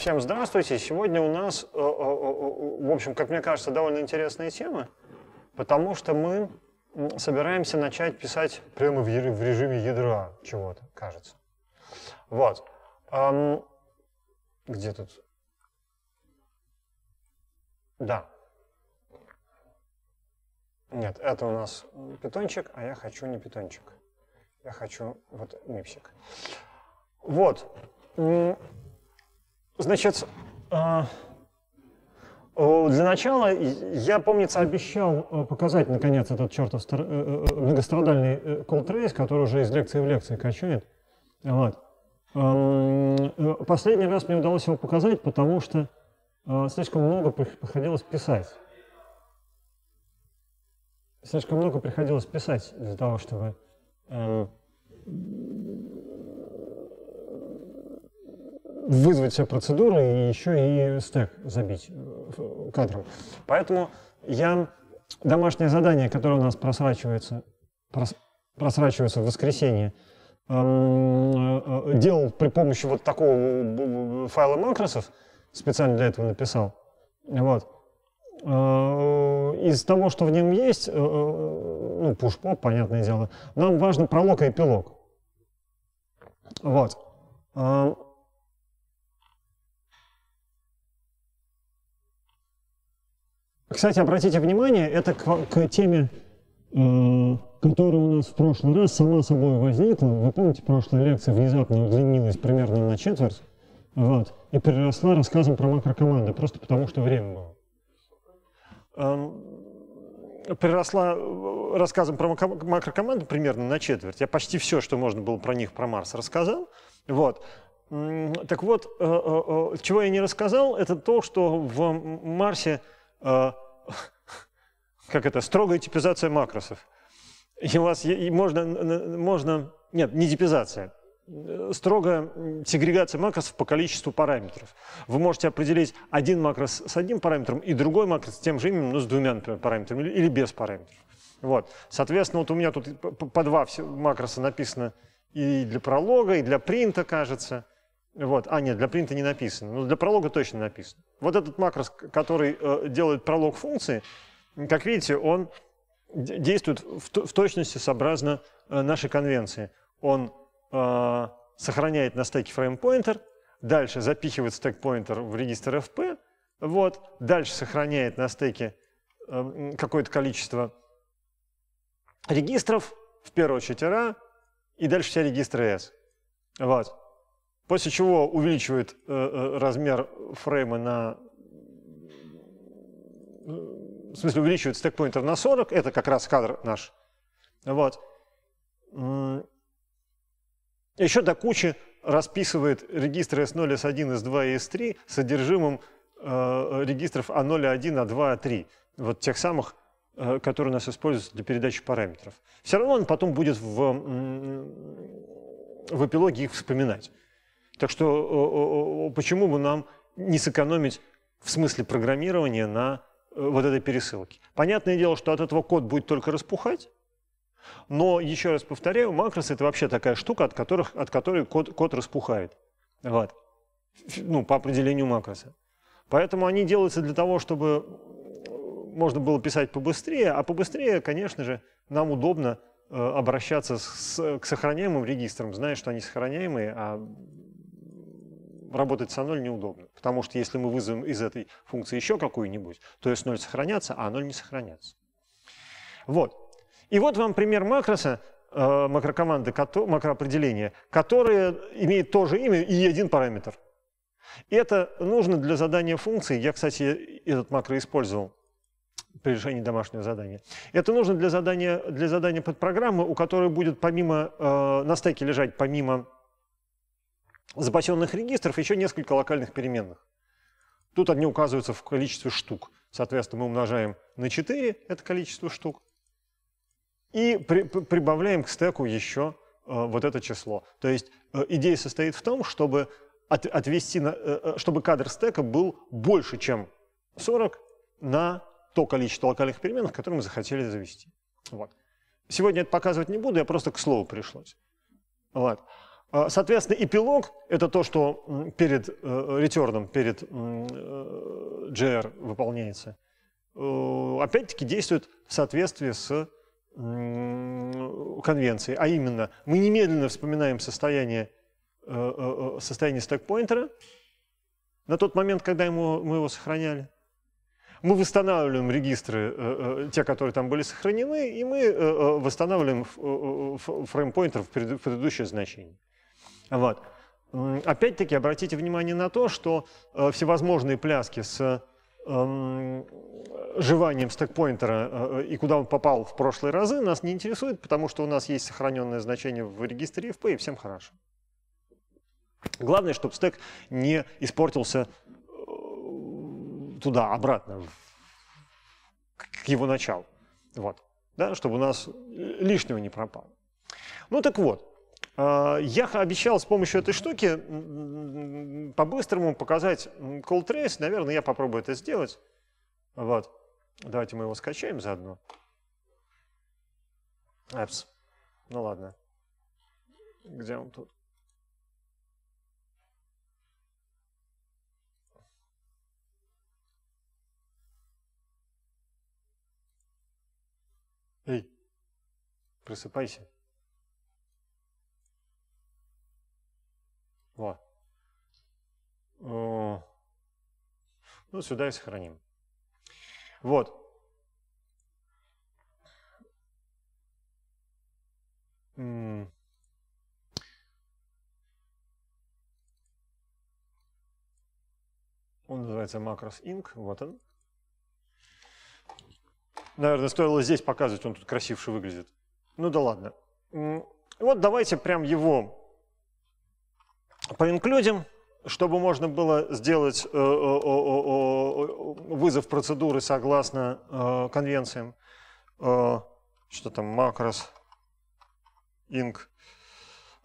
Всем здравствуйте! Сегодня у нас, э, э, э, в общем, как мне кажется, довольно интересная тема, потому что мы собираемся начать писать прямо в режиме ядра чего-то, кажется. Вот. Где тут? Да. Нет, это у нас питончик, а я хочу не питончик. Я хочу вот мипсик. Вот. Значит, э, для начала я, помнится, обещал э, показать, наконец, этот чертов э, многострадальный колтрейс, который уже из лекции в лекции качает. Вот. Эм, последний раз мне удалось его показать, потому что слишком много приходилось писать. Слишком много приходилось писать для того, чтобы эм, вызвать все процедуры и еще и стек забить э, кадром. Поэтому я домашнее задание, которое у нас просрачивается, прос, просрачивается в воскресенье, э, э, делал при помощи вот такого файла макросов, специально для этого написал. Вот. А, из того, что в нем есть, ну, пуш-поп, понятное дело, нам важно пролог и эпилог. Вот. Кстати, обратите внимание, это к, к теме, э, которая у нас в прошлый раз сама собой возникла. Вы помните, прошлая лекция внезапно удлинилась примерно на четверть, вот, и переросла рассказом про макрокоманды, просто потому что время было. Um эм, приросла э, рассказом про макрокоманды примерно на четверть. Я почти все, что можно было про них, про Марс рассказал. Вот. Так вот, э, э, чего я не рассказал, это то, что в Марсе а, как это, строгая типизация макросов. И у вас и можно, можно, нет, не типизация, строгая сегрегация макросов по количеству параметров. Вы можете определить один макрос с одним параметром и другой макрос с тем же именем, но ну, с двумя, например, параметрами или без параметров. Вот. Соответственно, вот у меня тут по два макроса написано и для пролога, и для принта, кажется. Вот. А, нет, для принта не написано. Но ну, для пролога точно написано. Вот этот макрос, который э, делает пролог функции, как видите, он действует в, в точности сообразно э, нашей конвенции. Он э, сохраняет на стеке фреймпоинтер, дальше запихивает стек-поинтер в регистр FP, вот, дальше сохраняет на стеке э, какое-то количество регистров, в первую очередь RA, и дальше все регистры S. Вот после чего увеличивает э, э размер фрейма на... Э, в смысле, увеличивает стекпоинтер на 40, это как раз кадр наш. Вот. Еще до кучи расписывает регистры S0, S1, S2 и S3 содержимым э, регистров A0, A1, A2, A3. Вот тех самых, э, которые у нас используются для передачи параметров. Все равно он потом будет в, в эпилоге их вспоминать. Так что почему бы нам не сэкономить в смысле программирования на э, вот этой пересылке? Понятное дело, что от этого код будет только распухать, но, еще раз повторяю, макросы – это вообще такая штука, от, которых, от которой код, код распухает. Вот. Ну, по определению макроса. Поэтому они делаются для того, чтобы э, можно было писать побыстрее, а побыстрее, конечно же, нам удобно э, обращаться с, к сохраняемым регистрам, зная, что они сохраняемые, а работать с А0 неудобно, потому что если мы вызовем из этой функции еще какую-нибудь, то S0 сохранятся, а А0 не сохранятся. Вот. И вот вам пример макроса, э, макрокоманды, макроопределения, которое имеет тоже имя и один параметр. И это нужно для задания функции. Я, кстати, этот макро использовал при решении домашнего задания. Это нужно для задания, для задания подпрограммы, у которой будет помимо э, на стеке лежать помимо запасенных регистров еще несколько локальных переменных. Тут они указываются в количестве штук. Соответственно, мы умножаем на 4 это количество штук и при, прибавляем к стеку еще э, вот это число. То есть э, идея состоит в том, чтобы от, отвести, на, э, э чтобы кадр стека был больше, чем 40 на то количество локальных переменных, которые мы захотели завести. Вот. Сегодня это показывать не буду, я просто к слову пришлось. Вот. А, соответственно, эпилог – это то, что перед э, ретерном, перед JR э, выполняется. Э, опять-таки действует в соответствии с конвенцией. А именно, мы немедленно вспоминаем состояние, состояние стэкпоинтера на тот момент, когда ему, мы его сохраняли. Мы восстанавливаем регистры, те, которые там были сохранены, и мы восстанавливаем фреймпоинтер в предыдущее значение. Вот. Опять-таки обратите внимание на то, что э, всевозможные пляски с э, жеванием стекпоинтера э, э, и куда он попал в прошлые разы нас не интересует, потому что у нас есть сохраненное значение в регистре FP, и всем хорошо. Главное, чтобы стек не испортился э, туда, обратно, к его началу. Вот. Да, чтобы у нас лишнего не пропало. Ну так вот, а, я обещал с помощью этой штуки по-быстрому показать call trace. Наверное, я попробую это сделать. Вот. Давайте мы его скачаем заодно. Apps. Ну ладно. Где он тут? Эй, просыпайся. Вот. Ну, сюда и сохраним. Вот. Он называется Macros Inc. Вот он. Наверное, стоило здесь показывать, он тут красивше выглядит. Ну да ладно. Вот давайте прям его по поинклюдим, чтобы можно было сделать э, э, вызов процедуры согласно э, конвенциям. Что там, макрос, инк.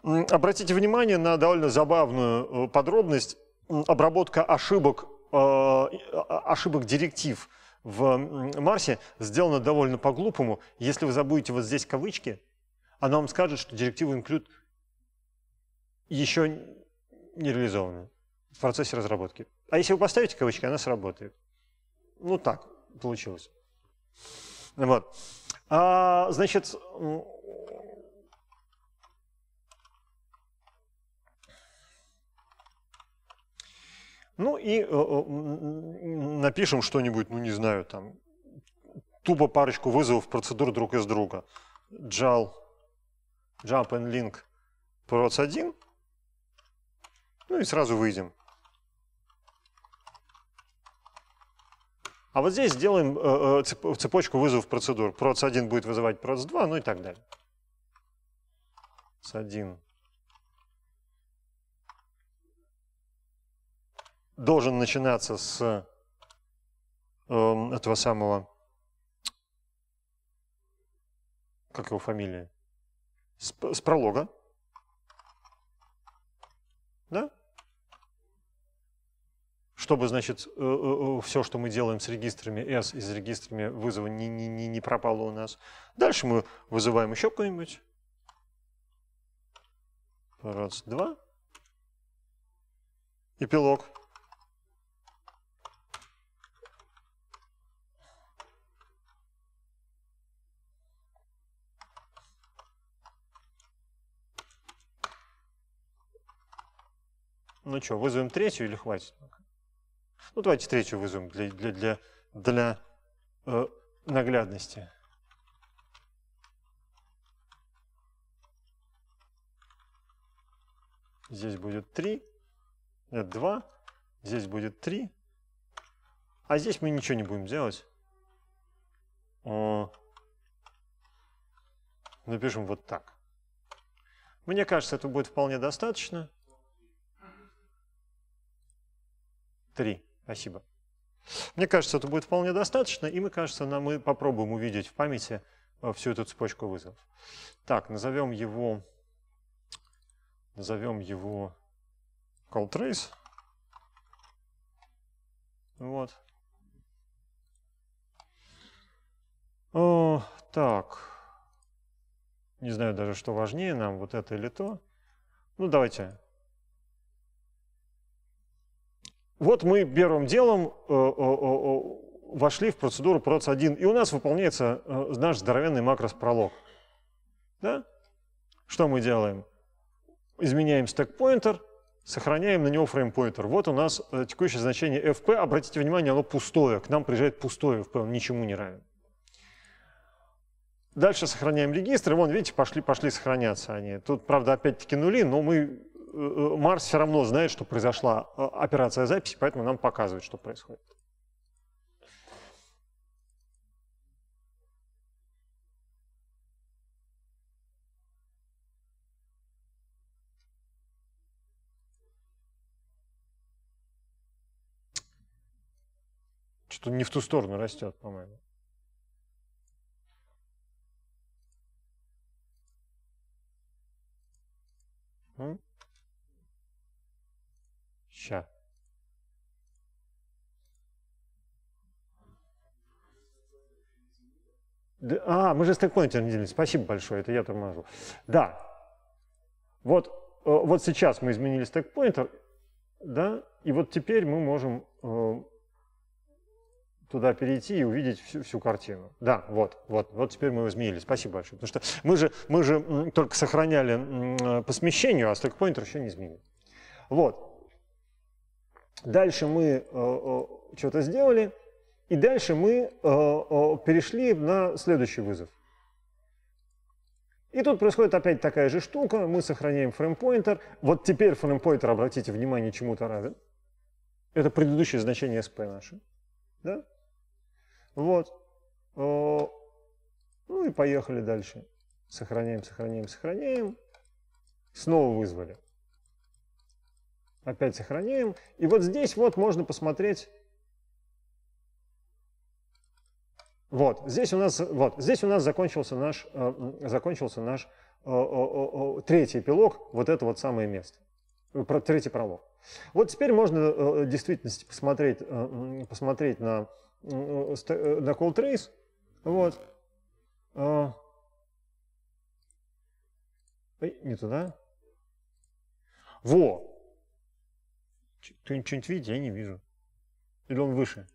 Обратите внимание на довольно забавную подробность. Обработка ошибок, ошибок директив в Марсе сделана довольно по-глупому. Если вы забудете вот здесь кавычки, она вам скажет, что директива include еще не реализована в процессе разработки. А если вы поставите кавычки, она сработает. Ну так получилось. Вот. А, значит, ну и э, э, напишем что-нибудь, ну не знаю, там, тупо парочку вызовов процедур друг из друга. Jal, jump and link proc1 ну и сразу выйдем. А вот здесь сделаем э, э, цепочку вызов процедур. Проц1 будет вызывать проц2, ну и так далее. С1 должен начинаться с эм, этого самого, как его фамилия, с, с пролога. Да? Чтобы, значит, э, э, э, все, что мы делаем с регистрами S и с регистрами вызова не, не, не, не пропало у нас. Дальше мы вызываем еще какой-нибудь. Раз, два. Эпилог. Ну что, вызовем третью или хватит? Ну давайте третью вызовем для, для, для, для э, наглядности. Здесь будет 3, нет, 2, здесь будет 3. А здесь мы ничего не будем делать. О, напишем вот так. Мне кажется, это будет вполне достаточно. Три. Спасибо. Мне кажется, это будет вполне достаточно, и мы, кажется, нам, мы попробуем увидеть в памяти э, всю эту цепочку вызовов. Так, назовем его, назовем его call trace. Вот. О, так. Не знаю даже, что важнее нам, вот это или то. Ну, давайте Вот мы первым делом э, э, э, вошли в процедуру проц-1, и у нас выполняется наш здоровенный макрос-пролог. Да? Что мы делаем? Изменяем стек-поинтер, сохраняем на него фреймпоинтер. Вот у нас текущее значение fp. Обратите внимание, оно пустое. К нам приезжает пустое fp, он ничему не равен. Дальше сохраняем регистры. Вон, видите, пошли, пошли сохраняться они. Тут, правда, опять-таки нули, но мы Э, э, Марс все равно знает, что произошла э, операция записи, поэтому нам показывает, что происходит. Что-то не в ту сторону растет, по-моему. Mm-hmm тысяча. а, мы же стейкпоинтер не Спасибо большое, это я торможу. Да. Вот, э, вот сейчас мы изменили стейкпоинтер, да, и вот теперь мы можем э, туда перейти и увидеть всю, всю картину. Да, вот, вот, вот теперь мы изменили. Спасибо большое. Потому что мы же, мы же только сохраняли э, по смещению, а стейкпоинтер еще не изменили. Вот. Дальше мы э, э, что-то сделали, и дальше мы э, перешли на следующий вызов. И тут происходит опять такая же штука, мы сохраняем фреймпоинтер. Вот теперь фреймпоинтер, обратите внимание, чему-то равен. Это предыдущее значение sp наше. Да? Вот. Ну и поехали дальше. Сохраняем, сохраняем, сохраняем. Снова вызвали. Опять сохраняем. И вот здесь вот можно посмотреть. Вот, здесь у нас, вот, здесь у нас закончился наш, э, закончился наш э э, э, э, третий эпилог, вот это вот самое место, э, про, третий пролог. Вот теперь можно в действительности посмотреть, посмотреть на, на call trace. Вот. Ой, не туда. Во, ты нибудь что-нибудь видит? Я не вижу. Или он выше?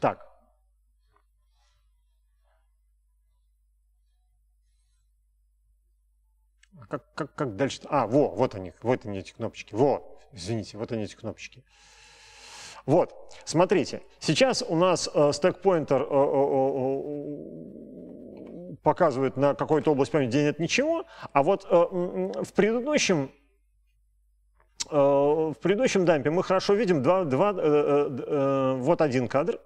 Так. А как, как, как дальше? А, во, вот они, вот они эти кнопочки. Во, извините, вот они эти кнопочки. Вот, смотрите, сейчас у нас э, стек-поинтер э, э, э, э показывает на какую-то область памяти, где нет ничего, а вот э, в предыдущем э, в предыдущем дампе мы хорошо видим два, два, э, вот один кадр.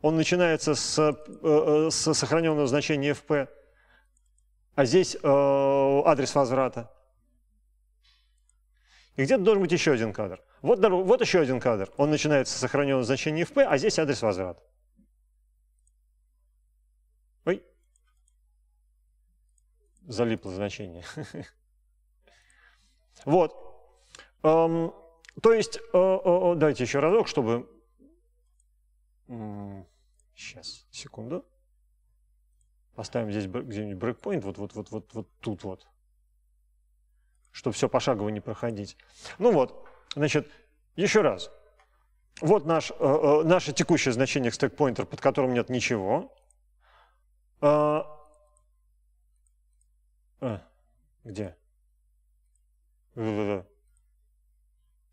Он начинается с, с сохраненного значения fp, а здесь адрес возврата. И где-то должен быть еще один кадр. Вот, вот еще один кадр. Он начинается с сохраненного значения fp, а здесь адрес возврата. залипло значение. Вот. Эм, то есть, э, э, э, давайте еще разок, чтобы... Сейчас, секунду. Поставим здесь где-нибудь брейкпоинт, вот, вот, вот, вот, вот тут вот. Чтобы все пошагово не проходить. Ну вот, значит, еще раз. Вот наш, наше текущее значение stack под которым нет ничего. А, где? В,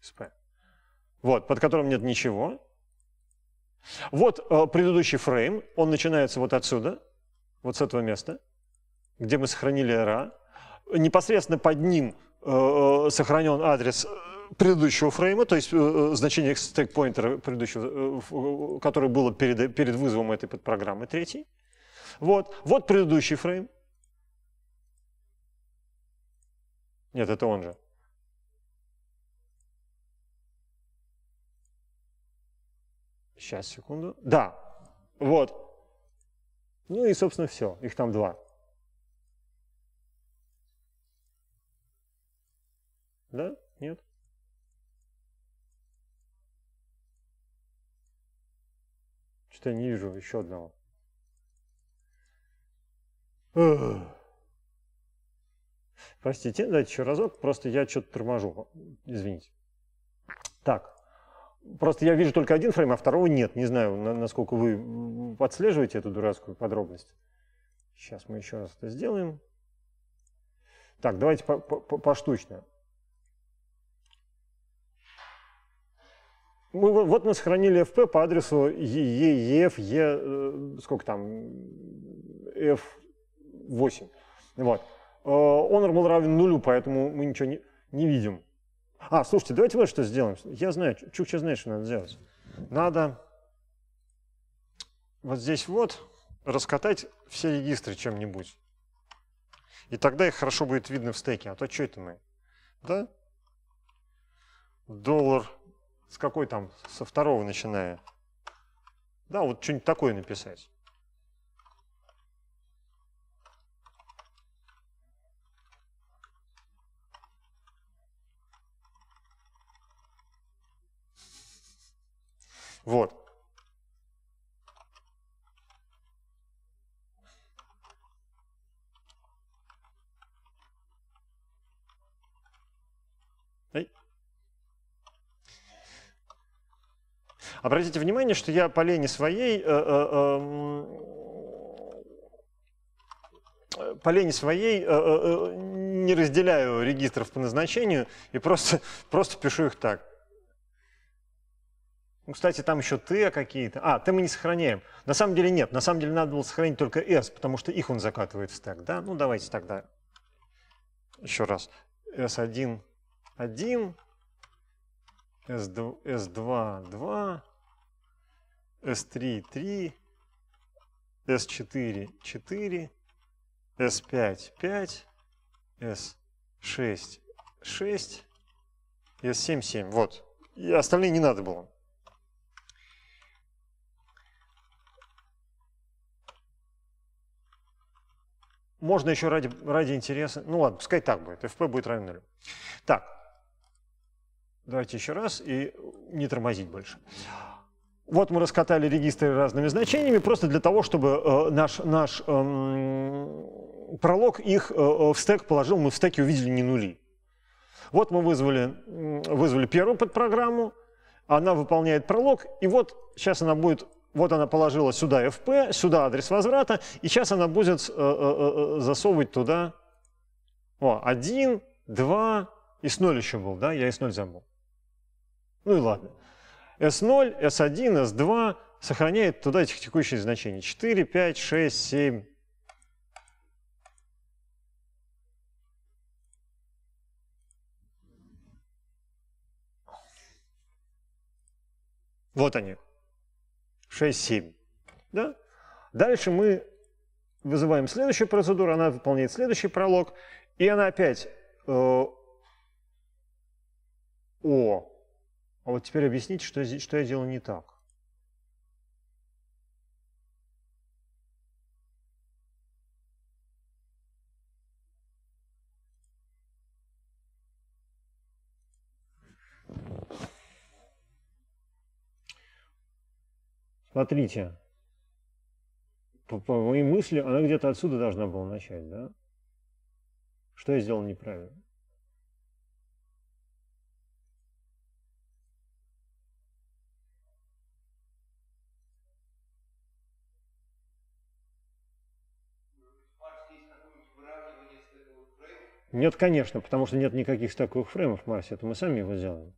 СП. Вот, под которым нет ничего. Вот э, предыдущий фрейм, он начинается вот отсюда, вот с этого места, где мы сохранили РА. Непосредственно под ним э, э сохранен адрес э, предыдущего фрейма, то есть э, э значение стейк предыдущего, э, которое было перед, перед вызовом этой подпрограммы третьей. Вот, вот предыдущий фрейм, Нет, это он же. Сейчас, секунду. Да, вот. Ну и, собственно, все. Их там два. Да? Нет? Что-то я не вижу еще одного. Ugh. Простите, дайте еще разок, просто я что-то торможу, извините. Так, просто я вижу только один фрейм, а второго нет. Не знаю, насколько вы подслеживаете эту дурацкую подробность. Сейчас мы еще раз это сделаем. Так, давайте по -по поштучно. Мы, вот мы сохранили FP по адресу EF, e, e, сколько там, F8. Вот. Honor э, был равен нулю, поэтому мы ничего не, не видим. А, слушайте, давайте вот что сделаем. Я знаю, Чук сейчас знает, что надо сделать. Надо вот здесь вот раскатать все регистры чем-нибудь. И тогда их хорошо будет видно в стеке. А то что это мы? Да? Доллар с какой там, со второго начиная. Да, вот что-нибудь такое написать. Вот. Обратите внимание, что я по лени своей, э, э, э, по лени своей э, э, э, не разделяю регистров по назначению и просто, просто пишу их так. Ну, кстати, там еще Т какие-то. А, Т мы не сохраняем. На самом деле нет. На самом деле надо было сохранить только S, потому что их он закатывает в стек. Да? Ну, давайте тогда еще раз. S1, 1, S2, S2, 2, S3, 3, S4, 4, S5, 5, S6, 6, S7, 7. Вот. И остальные не надо было. можно еще ради, ради интереса... Ну ладно, пускай так будет. fp будет равен нулю. Так, давайте еще раз и не тормозить больше. Вот мы раскатали регистры разными значениями, просто для того, чтобы э, наш, наш э, пролог их э, э, в стек положил, мы в стеке увидели не нули. Вот мы вызвали, вызвали первую подпрограмму, она выполняет пролог, и вот сейчас она будет вот она положила сюда FP, сюда адрес возврата, и сейчас она будет э, э, э, э засовывать туда о, 1, 2, и с 0 еще был, да? Я и с 0 забыл. Ну и ладно. S0, S1, S2 сохраняет туда этих текущие значения. 4, 5, 6, 7. Вот они. 6, 7. Да? Дальше мы вызываем следующую процедуру, она выполняет следующий пролог, и она опять э, О. А вот теперь объясните, что, я что я делал не так. Смотрите, по, по моей мысли, она где-то отсюда должна была начать, да? Что я сделал неправильно? Нет, конечно, потому что нет никаких стаковых фреймов в Марсе, это мы сами его делаем.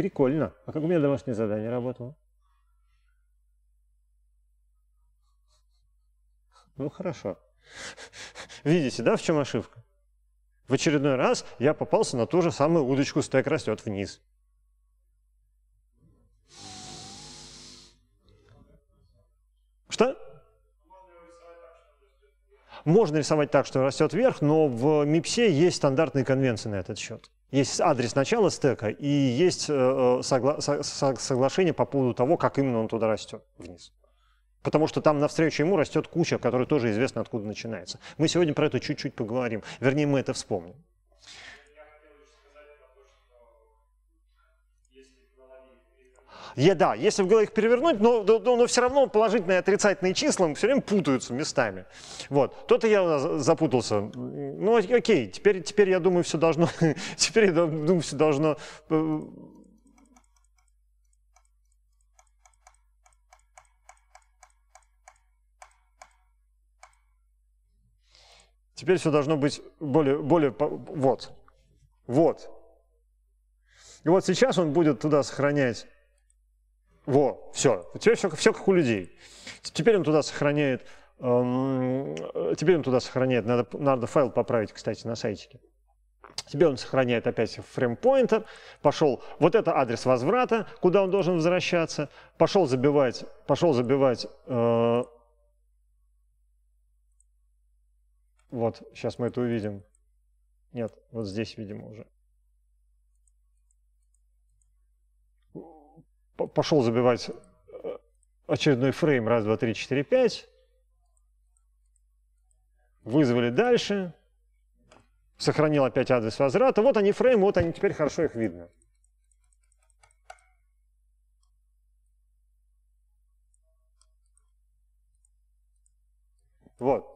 Прикольно. А как у меня домашнее задание работало? Ну хорошо. Видите, да, в чем ошибка? В очередной раз я попался на ту же самую удочку «Стек растет вниз». Что? Можно рисовать так, что растет вверх, но в МИПСе есть стандартные конвенции на этот счет. Есть адрес начала стека и есть э, э, согла соглашение по поводу того, как именно он туда растет вниз. Потому что там навстречу ему растет куча, которая тоже известно откуда начинается. Мы сегодня про это чуть-чуть поговорим. Вернее, мы это вспомним. еда. Если в голове их перевернуть, но, но, но все равно положительные и отрицательные числа все время путаются местами. Вот. То-то я запутался. Ну, окей, теперь, теперь я думаю, все должно... теперь я думаю, все должно... Э, теперь все должно быть более, более, вот, вот. И вот сейчас он будет туда сохранять во, все. Теперь все, все как у людей. Теперь он туда сохраняет, эм, теперь он туда сохраняет, надо, надо файл поправить, кстати, на сайте. Тебе он сохраняет опять фреймпоинтер, пошел, вот это адрес возврата, куда он должен возвращаться, пошел забивать, пошел забивать, э, вот, сейчас мы это увидим. Нет, вот здесь, видимо, уже. пошел забивать э, очередной фрейм, раз, два, три, четыре, пять, вызвали дальше, сохранил опять адрес возврата, вот они фреймы, вот они теперь хорошо их видно. Вот.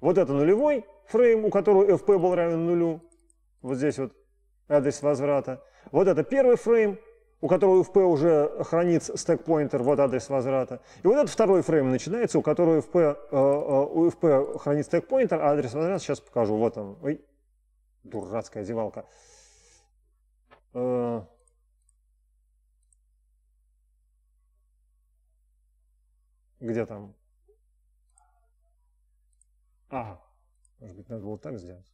Вот это нулевой фрейм, у которого fp был равен нулю, вот здесь вот адрес возврата. Вот это первый фрейм, у которого FP уже хранит стек-поинтер, вот адрес возврата. И вот этот второй фрейм начинается, у которого FP, э, э, у FP хранит стек-поинтер, а адрес возврата сейчас покажу. Вот он. Ой, дурацкая зевалка. Э, где там? Ага. Может быть, надо было так сделать.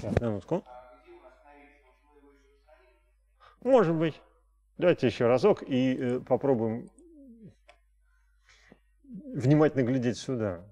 Сейчас, минутку. Может быть. Давайте еще разок и э, попробуем внимательно глядеть сюда.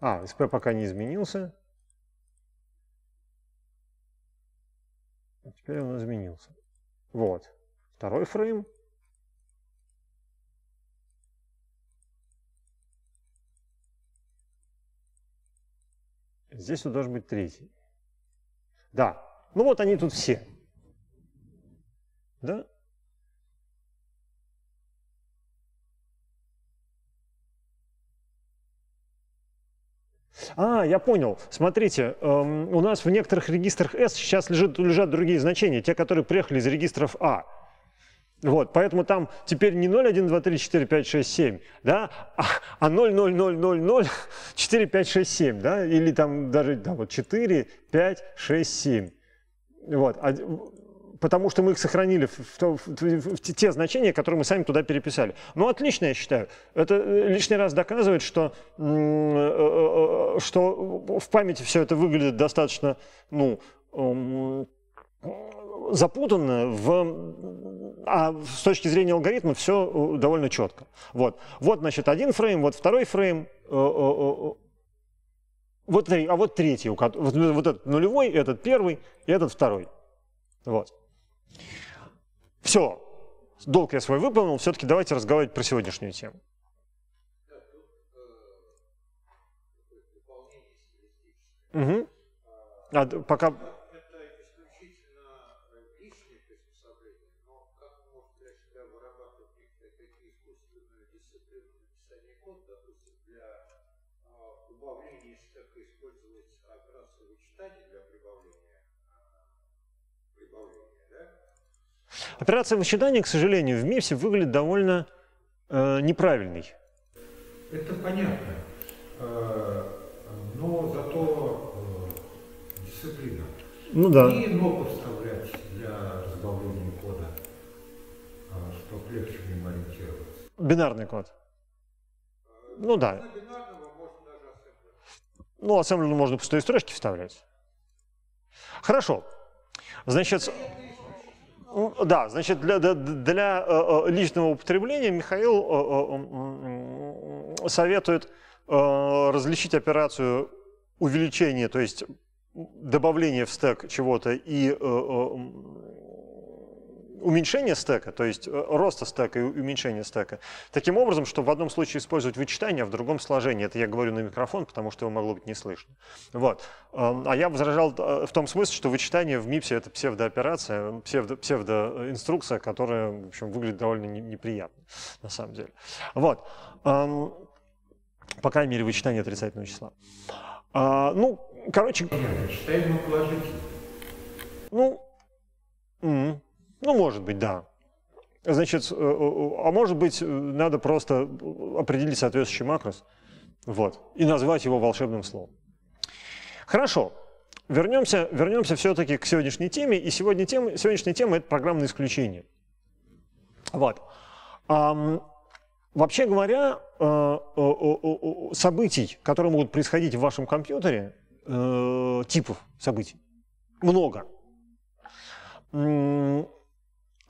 А, СП пока не изменился. Теперь он изменился. Вот. Второй фрейм. Здесь вот должен быть третий. Да. Ну вот они тут все. Да? А, я понял. Смотрите, эм, у нас в некоторых регистрах S сейчас лежит, лежат другие значения, те, которые приехали из регистров А. Вот, поэтому там теперь не 0, 1, 2, 3, 4, 5, 6, 7, да, а, а 0, 0, 0, 0, 0, 4, 5, 6, 7, да, или там даже да, вот 4, 5, 6, 7. Вот, а потому что мы их сохранили в, в, в, в те значения, которые мы сами туда переписали. Ну, отлично, я считаю. Это э, лишний раз доказывает, что, э, э, что в памяти все это выглядит достаточно, ну, эм, запутанно, в... а с точки зрения алгоритма все довольно четко. Вот, вот значит, один фрейм, вот второй фрейм, вот, а вот третий, вот этот нулевой, этот первый и этот второй. Вот. Все, долг я свой выполнил, все-таки давайте разговаривать про сегодняшнюю тему. Угу. А, пока... Операция вычитания, к сожалению, в МИПСе выглядит довольно э, неправильной. Это понятно. Э, но зато э, дисциплина. Ну да. И ногу вставлять для разбавления кода, э, чтобы легче в нем ориентироваться. Бинарный код. Ну да. Ну, ассемблер можно пустые строчки вставлять. Хорошо. Значит... Да, значит, для, для э, э, личного употребления Михаил э, советует различить операцию увеличения, то есть добавления в стек чего-то и уменьшение стека, то есть э, роста стека и уменьшение стека, таким образом, что в одном случае использовать вычитание, а в другом сложение. Это я говорю на микрофон, потому что его могло быть не слышно. Вот. Эм, а я возражал э, в том смысле, что вычитание в MIPS это псевдооперация, псевдо, псевдоинструкция, которая, в общем, выглядит довольно неприятно, на самом деле. Вот. Эм, по крайней мере, вычитание отрицательного числа. А, ну, короче... Ну, ну, может быть, да. Значит, э, э, а может быть, э, надо просто определить соответствующий макрос вот, и назвать его волшебным словом. Хорошо. Вернемся, вернемся все-таки к сегодняшней теме. И сегодня тема, сегодняшняя тема – это программное исключение. Вот. А, вообще говоря, событий, которые могут происходить в вашем компьютере, типов событий, много.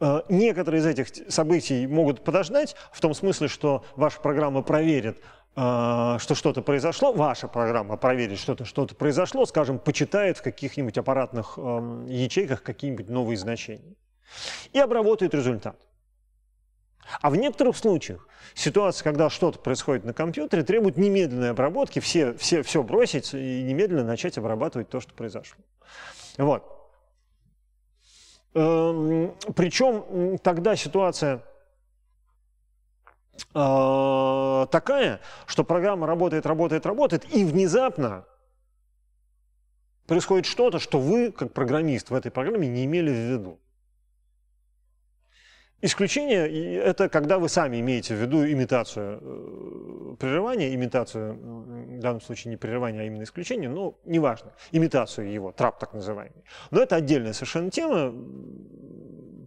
Э, некоторые из этих событий могут подождать, в том смысле, что ваша программа проверит, э, что что-то произошло, ваша программа проверит, что-то что-то произошло, скажем, почитает в каких-нибудь аппаратных эм, ячейках какие-нибудь новые значения и обработает результат. А в некоторых случаях ситуация, когда что-то происходит на компьютере, требует немедленной обработки, все, все, все бросить и немедленно начать обрабатывать то, что произошло. Вот. Эм, Причем тогда ситуация э, такая, что программа работает, работает, работает, и внезапно происходит что-то, что вы, как программист в этой программе, не имели в виду. Исключение – это когда вы сами имеете в виду имитацию э, прерывания, имитацию, в данном случае не прерывания, а именно исключения ну неважно, имитацию его, трап так называемый. Но это отдельная совершенно тема,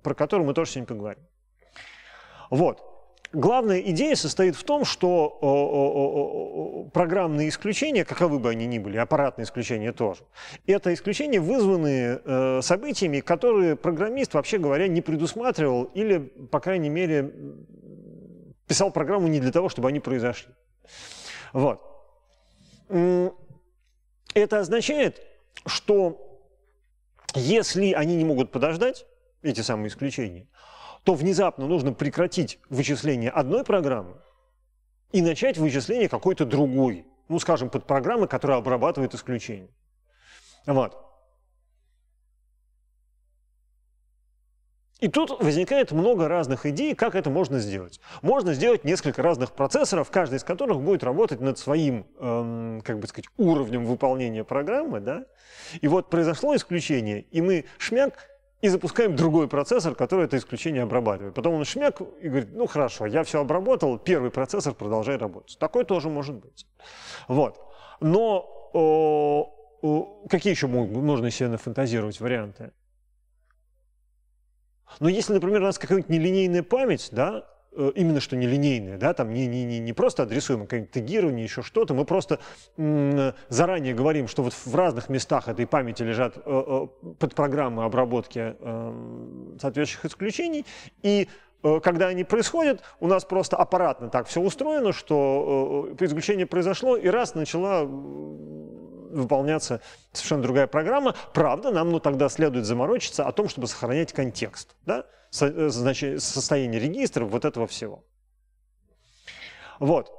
про которую мы тоже сегодня поговорим. Вот. Главная идея состоит в том, что программные исключения, каковы бы они ни были, аппаратные исключения тоже, это исключения, вызванные э, событиями, которые программист, вообще говоря, не предусматривал или, по крайней мере, писал программу не для того, чтобы они произошли. Вот. Это означает, что если они не могут подождать, эти самые исключения, то внезапно нужно прекратить вычисление одной программы и начать вычисление какой-то другой, ну, скажем, под программы, которая обрабатывает исключение. Вот. И тут возникает много разных идей, как это можно сделать. Можно сделать несколько разных процессоров, каждый из которых будет работать над своим, эм, как бы сказать, уровнем выполнения программы, да. И вот произошло исключение, и мы шмяк и запускаем другой процессор, который это исключение обрабатывает. Потом он шмяк и говорит, ну хорошо, я все обработал, первый процессор продолжай работать. Такой тоже может быть. Вот. Но о, о, какие еще можно себе нафантазировать варианты? Но ну, если, например, у нас какая-нибудь нелинейная память, да, Э, именно что нелинейные, да, там не, не, не, не просто адресуем какое-нибудь тегирование, еще что-то, мы просто заранее говорим, что вот в разных местах этой памяти лежат э, э, под программы обработки соответствующих исключений, и когда они происходят, у нас просто аппаратно так все устроено, что исключение произошло, и раз начала выполняться совершенно другая программа. Правда, нам ну, тогда следует заморочиться о том, чтобы сохранять контекст. Да? Э, состояние регистров, вот этого всего. Вот.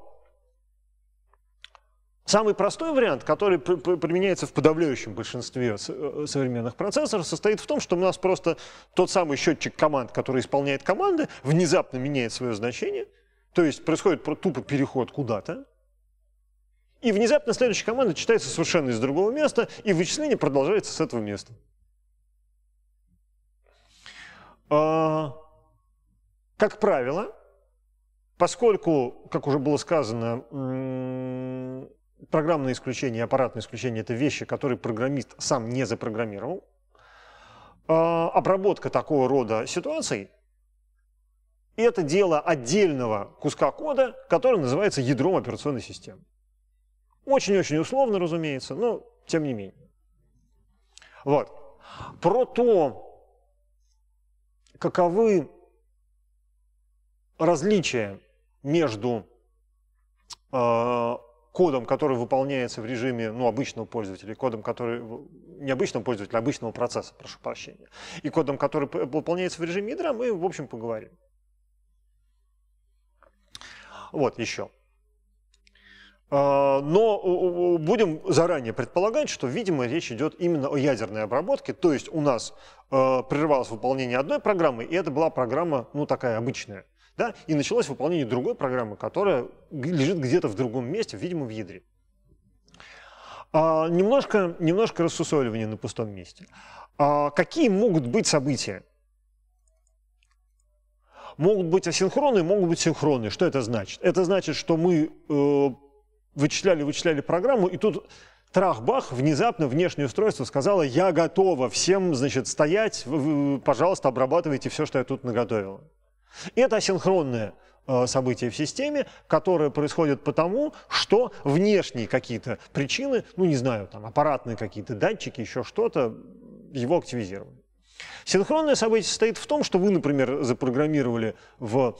Самый простой вариант, который применяется в подавляющем большинстве э, современных процессоров, состоит в том, что у нас просто тот самый счетчик команд, который исполняет команды, внезапно меняет свое значение, то есть происходит тупо переход куда-то, и внезапно следующая команда читается совершенно из другого места, и вычисление продолжается с этого места. А, как правило, поскольку, как уже было сказано, программное исключение и аппаратное исключение – это вещи, которые программист сам не запрограммировал, а, обработка такого рода ситуаций – это дело отдельного куска кода, который называется ядром операционной системы. Очень-очень условно, разумеется, но тем не менее. Вот. Про то, каковы различия между э, кодом, который выполняется в режиме ну, обычного пользователя, и кодом, который не обычного пользователя, а обычного процесса, прошу прощения, и кодом, который выполняется в режиме ядра, мы, в общем, поговорим. Вот еще. А, но будем заранее предполагать, что, видимо, речь идет именно о ядерной обработке, то есть у нас э, прервалось выполнение одной программы, и это была программа, ну, такая обычная, да, и началось выполнение другой программы, которая лежит где-то в другом месте, видимо, в ядре. А, немножко, немножко рассусоливания на пустом месте. А, какие могут быть события? Могут быть асинхронные, могут быть синхронные. Что это значит? Это значит, что мы э, вычисляли, вычисляли программу, и тут трах-бах, внезапно внешнее устройство сказало, я готова всем, значит, стоять, вы, пожалуйста, обрабатывайте все, что я тут наготовила. Это асинхронное э, событие в системе, которое происходит потому, что внешние какие-то причины, ну не знаю, там аппаратные какие-то датчики, еще что-то, его активизировали. Синхронное событие состоит в том, что вы, например, запрограммировали в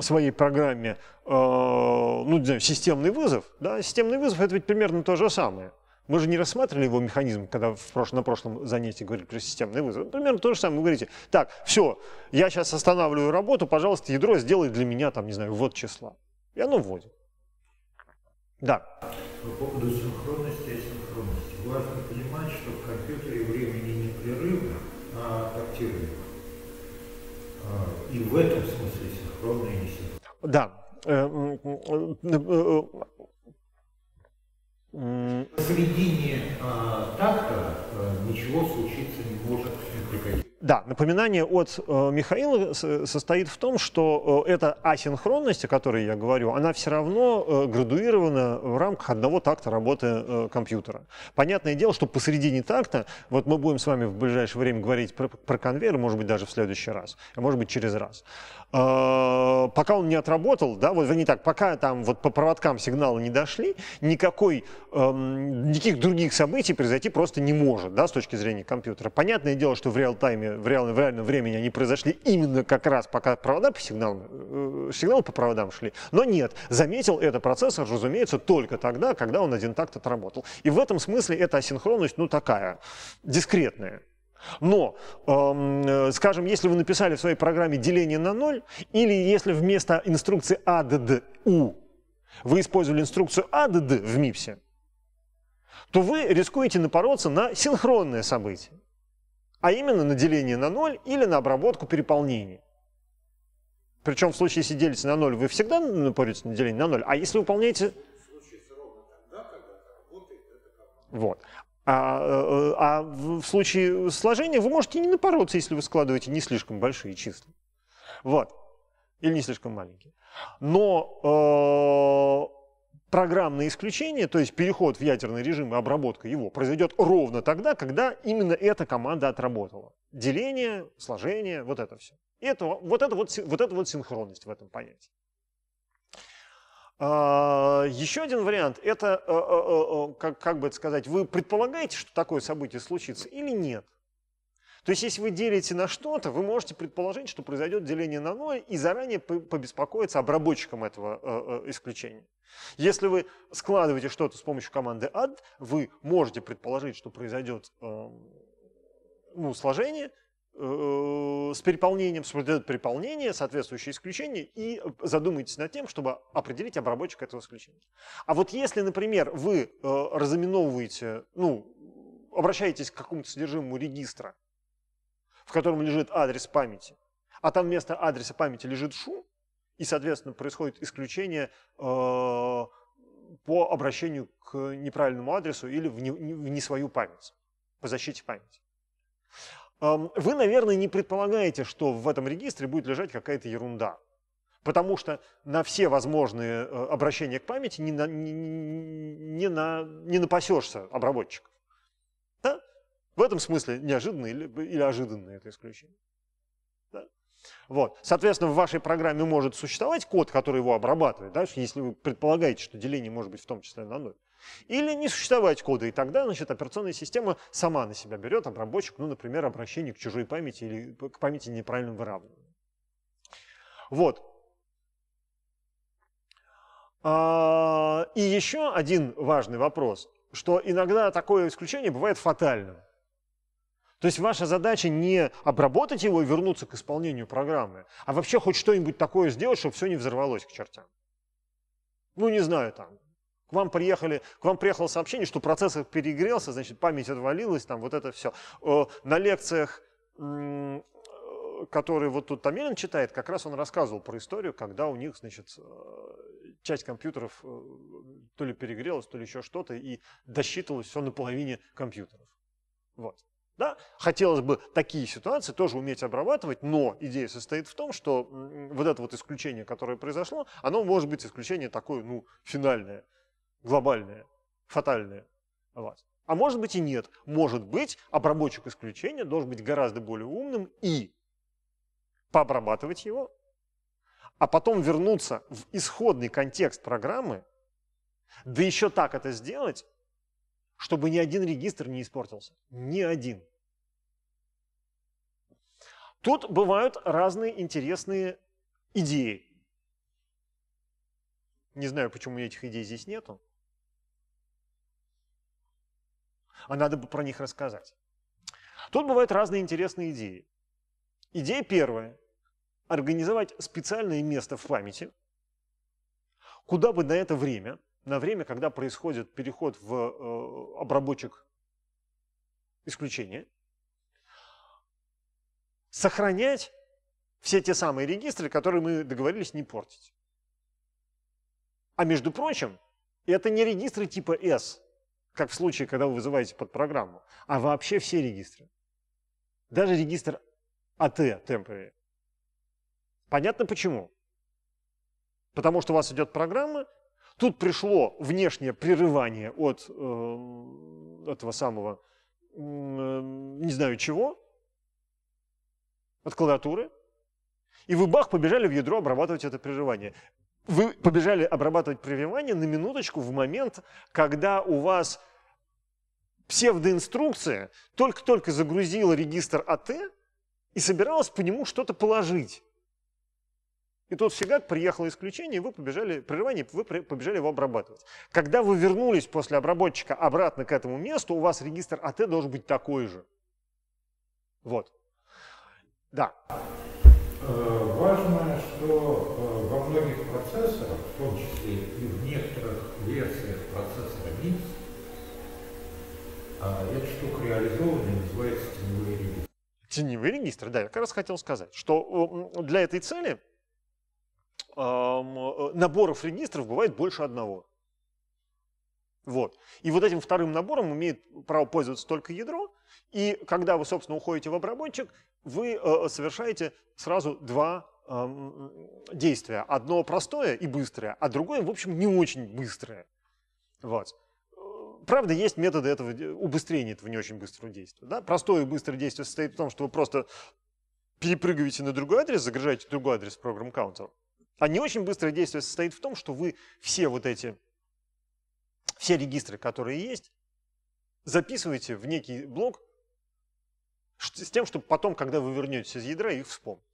своей программе, э, ну, не знаю, системный вызов. Да? Системный вызов – это ведь примерно то же самое. Мы же не рассматривали его механизм, когда в прошлом, на прошлом занятии говорили про системный вызов. Примерно то же самое. Вы говорите, так, все, я сейчас останавливаю работу, пожалуйста, ядро сделай для меня, там, не знаю, вот числа. И оно вводит. Да. По поводу синхронности и синхронности. Важно и в этом смысле синхронно и несинхронно. Да. Э, э, э, Посредине а, такта а, ничего случиться не может приходить. Да, напоминание от э, Михаила э, состоит в том, что э, эта асинхронность, о которой я говорю, она все равно э, градуирована в рамках одного такта работы э, компьютера. Понятное дело, что посередине такта, вот мы будем с вами в ближайшее время говорить про, про конвейер, может быть, даже в следующий раз, а может быть, через раз. Э, пока он не отработал, да, вот вернее так, пока там вот по проводкам сигналы не дошли, никакой, э, никаких других событий произойти просто не может, да, с точки зрения компьютера. Понятное дело, что в реал-тайме в реальном, в реальном времени, они произошли именно как раз пока провода по сигналам, э, сигналы по проводам шли. Но нет, заметил это процессор, разумеется, только тогда, когда он один такт отработал. И в этом смысле эта асинхронность, ну, такая, дискретная. Но, эм, э, скажем, если вы написали в своей программе деление на ноль, или если вместо инструкции ADDU вы использовали инструкцию ADD в МИПСе, то вы рискуете напороться на синхронное событие а именно на деление на ноль или на обработку переполнения. Причем в случае, если делите на ноль, вы всегда напорите на деление на ноль, а если выполняете... вот. А, э, э, а в случае сложения вы можете не напороться, если вы складываете не слишком большие числа. Вот. Или не слишком маленькие. Но э, программное исключение, то есть переход в ядерный режим и обработка его, произойдет ровно тогда, когда именно эта команда отработала. Деление, сложение, вот это все. Это, вот, это вот, вот это вот синхронность в этом понятии. А, Еще один вариант – это, э, э, э, как, как бы это сказать, вы предполагаете, что такое событие случится или нет? То есть, если вы делите на что-то, вы можете предположить, что произойдет деление на ноль и заранее побеспокоиться обработчиком этого э, э, исключения. Если вы складываете что-то с помощью команды add, вы можете предположить, что произойдет эм, ну, сложение, э, с переполнением, произойдет переполнение, соответствующее исключение, и задумайтесь над тем, чтобы определить обработчик этого исключения. А вот если, например, вы разыменовываете, ну, обращаетесь к какому-то содержимому регистра в котором лежит адрес памяти, а там вместо адреса памяти лежит шум, и, соответственно, происходит исключение э, по обращению к неправильному адресу или в не, в не свою память, по защите памяти. Эм, вы, наверное, не предполагаете, что в этом регистре будет лежать какая-то ерунда. Потому что на все возможные э, обращения к памяти не, на, не, не, на, не напасешься обработчик. В этом смысле неожиданное или, или ожиданное это исключение. Да? Вот. Соответственно, в вашей программе может существовать код, который его обрабатывает, да, если вы предполагаете, что деление может быть в том числе на ноль. Или не существовать кода, и тогда значит, операционная система сама на себя берет обработчик, ну, например, обращение к чужой памяти или к памяти неправильным выравнивания. Вот. А, и еще один важный вопрос, что иногда такое исключение бывает фатальным. То есть ваша задача не обработать его и вернуться к исполнению программы, а вообще хоть что-нибудь такое сделать, чтобы все не взорвалось к чертям. Ну, не знаю, там, к вам, приехали, к вам приехало сообщение, что процессор перегрелся, значит, память отвалилась, там вот это все. Э, на лекциях, э, которые вот тут Тамилин читает, как раз он рассказывал про историю, когда у них, значит, э, часть компьютеров то ли перегрелась, то ли еще что-то, и досчитывалось все на половине компьютеров. Вот. Да? Хотелось бы такие ситуации тоже уметь обрабатывать, но идея состоит в том, что вот это вот исключение, которое произошло, оно может быть исключение такое, ну, финальное, глобальное, фатальное. Вот. А может быть и нет. Может быть, обработчик исключения должен быть гораздо более умным и пообрабатывать его, а потом вернуться в исходный контекст программы, да еще так это сделать, чтобы ни один регистр не испортился. Ни один. Тут бывают разные интересные идеи. Не знаю, почему этих идей здесь нету. А надо бы про них рассказать. Тут бывают разные интересные идеи. Идея первая – организовать специальное место в памяти, куда бы на это время, на время, когда происходит переход в э, обработчик исключения, сохранять все те самые регистры, которые мы договорились не портить. А между прочим, это не регистры типа S, как в случае, когда вы вызываете под программу, а вообще все регистры. Даже регистр AT а temporary. Понятно почему? Потому что у вас идет программа, тут пришло внешнее прерывание от э, этого самого, э, не знаю чего, от клавиатуры, и вы бах, побежали в ядро обрабатывать это прерывание. Вы побежали обрабатывать прерывание на минуточку в момент, когда у вас псевдоинструкция только-только загрузила регистр АТ и собиралась по нему что-то положить. И тут фигак, приехало исключение, и вы побежали, прерывание, вы побежали его обрабатывать. Когда вы вернулись после обработчика обратно к этому месту, у вас регистр АТ должен быть такой же. Вот. Да. Э, важно, что э, во многих процессорах, в том числе и в некоторых версиях процессора МИНС, а, эта штука реализована и называется теневые регистры. Теневые регистры, да, я как раз хотел сказать, что для этой цели э, наборов регистров бывает больше одного. Вот. И вот этим вторым набором умеет право пользоваться только ядро, и когда вы, собственно, уходите в обработчик, вы э, совершаете сразу два эм, действия. Одно простое и быстрое, а другое, в общем, не очень быстрое. Вот. Э, правда, есть методы этого убыстрения этого не очень быстрого действия. Да? Простое и быстрое действие состоит в том, что вы просто перепрыгиваете на другой адрес, загружаете другой адрес в программ Counter. А не очень быстрое действие состоит в том, что вы все вот эти, все регистры, которые есть, записываете в некий блок, с тем, чтобы потом, когда вы вернетесь из ядра, их вспомнить.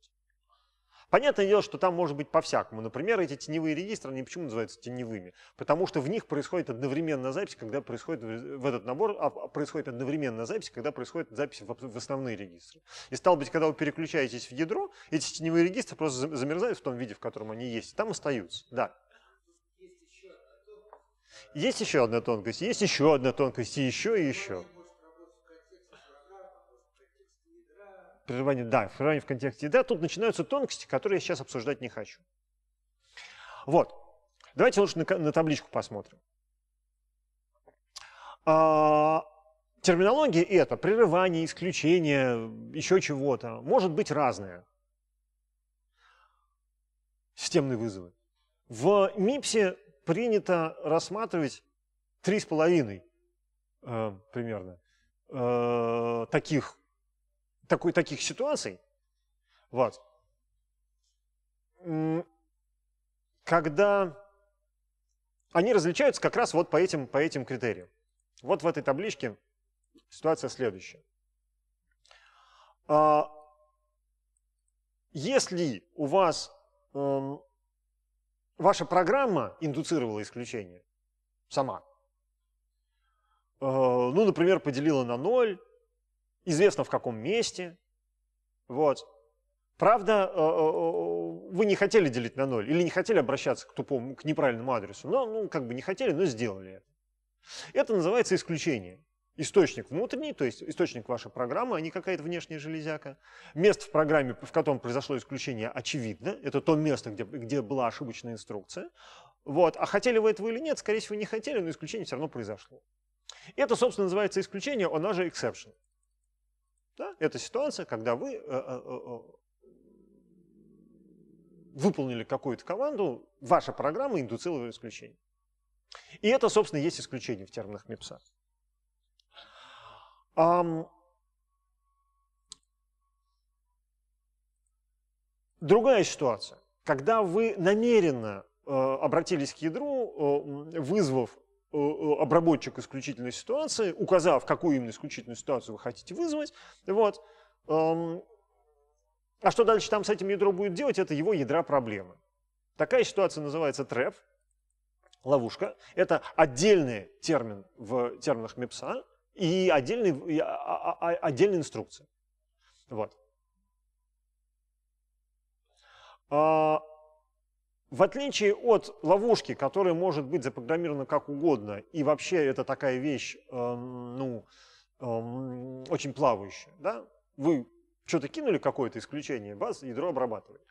Понятное дело, что там может быть по-всякому. Например, эти теневые регистры, они почему называются теневыми? Потому что в них происходит одновременная запись, когда происходит в этот набор, а, а происходит одновременная запись, когда происходит запись в основные регистры. И стало быть, когда вы переключаетесь в ядро, эти теневые регистры просто замерзают в том виде, в котором они есть, и там остаются. Да. Есть еще одна тонкость, есть еще одна тонкость, и еще, и еще. прерывание, да, прерывание в контексте еда, тут начинаются тонкости, которые я сейчас обсуждать не хочу. Вот. Давайте лучше на, на табличку посмотрим. А, терминология это прерывание, исключение, еще чего-то. Может быть разное. Системные вызовы. В МИПСе принято рассматривать 3,5 э, примерно э, таких такой, таких ситуаций. Вот. Когда они различаются как раз вот по этим, по этим критериям. Вот в этой табличке ситуация следующая. А, если у вас эм, ваша программа индуцировала исключение сама, э, ну, например, поделила на 0, известно в каком месте. Вот. Правда, э, э, э, вы не хотели делить на ноль или не хотели обращаться к тупому, к неправильному адресу. Но, ну, ну, как бы не хотели, но сделали. Это Это называется исключение. Источник внутренний, то есть источник вашей программы, а не какая-то внешняя железяка. Место в программе, в котором произошло исключение, очевидно. Это то место, где, где была ошибочная инструкция. Вот. А хотели вы этого или нет, скорее всего, не хотели, но исключение все равно произошло. Это, собственно, называется исключение, оно же exception. Да? Это ситуация, когда вы э, э, э, выполнили какую-то команду, ваша программа индуцировала исключение. И это, собственно, есть исключение в терминах МИПСа. другая ситуация, когда вы намеренно обратились к ядру, вызвав Э, э, обработчик исключительной ситуации, указав, какую именно исключительную ситуацию вы хотите вызвать. Вот. Эм, а что дальше там с этим ядром будет делать, это его ядра проблемы. Такая ситуация называется трэп, ловушка. Это отдельный термин в терминах МИПСа и отдельный, а, а, а, отдельная инструкция. Вот. В отличие от ловушки, которая может быть запрограммирована как угодно, и вообще это такая вещь, эм, ну, эм, очень плавающая, да, вы что-то кинули какое-то исключение, баз, ядро обрабатывает.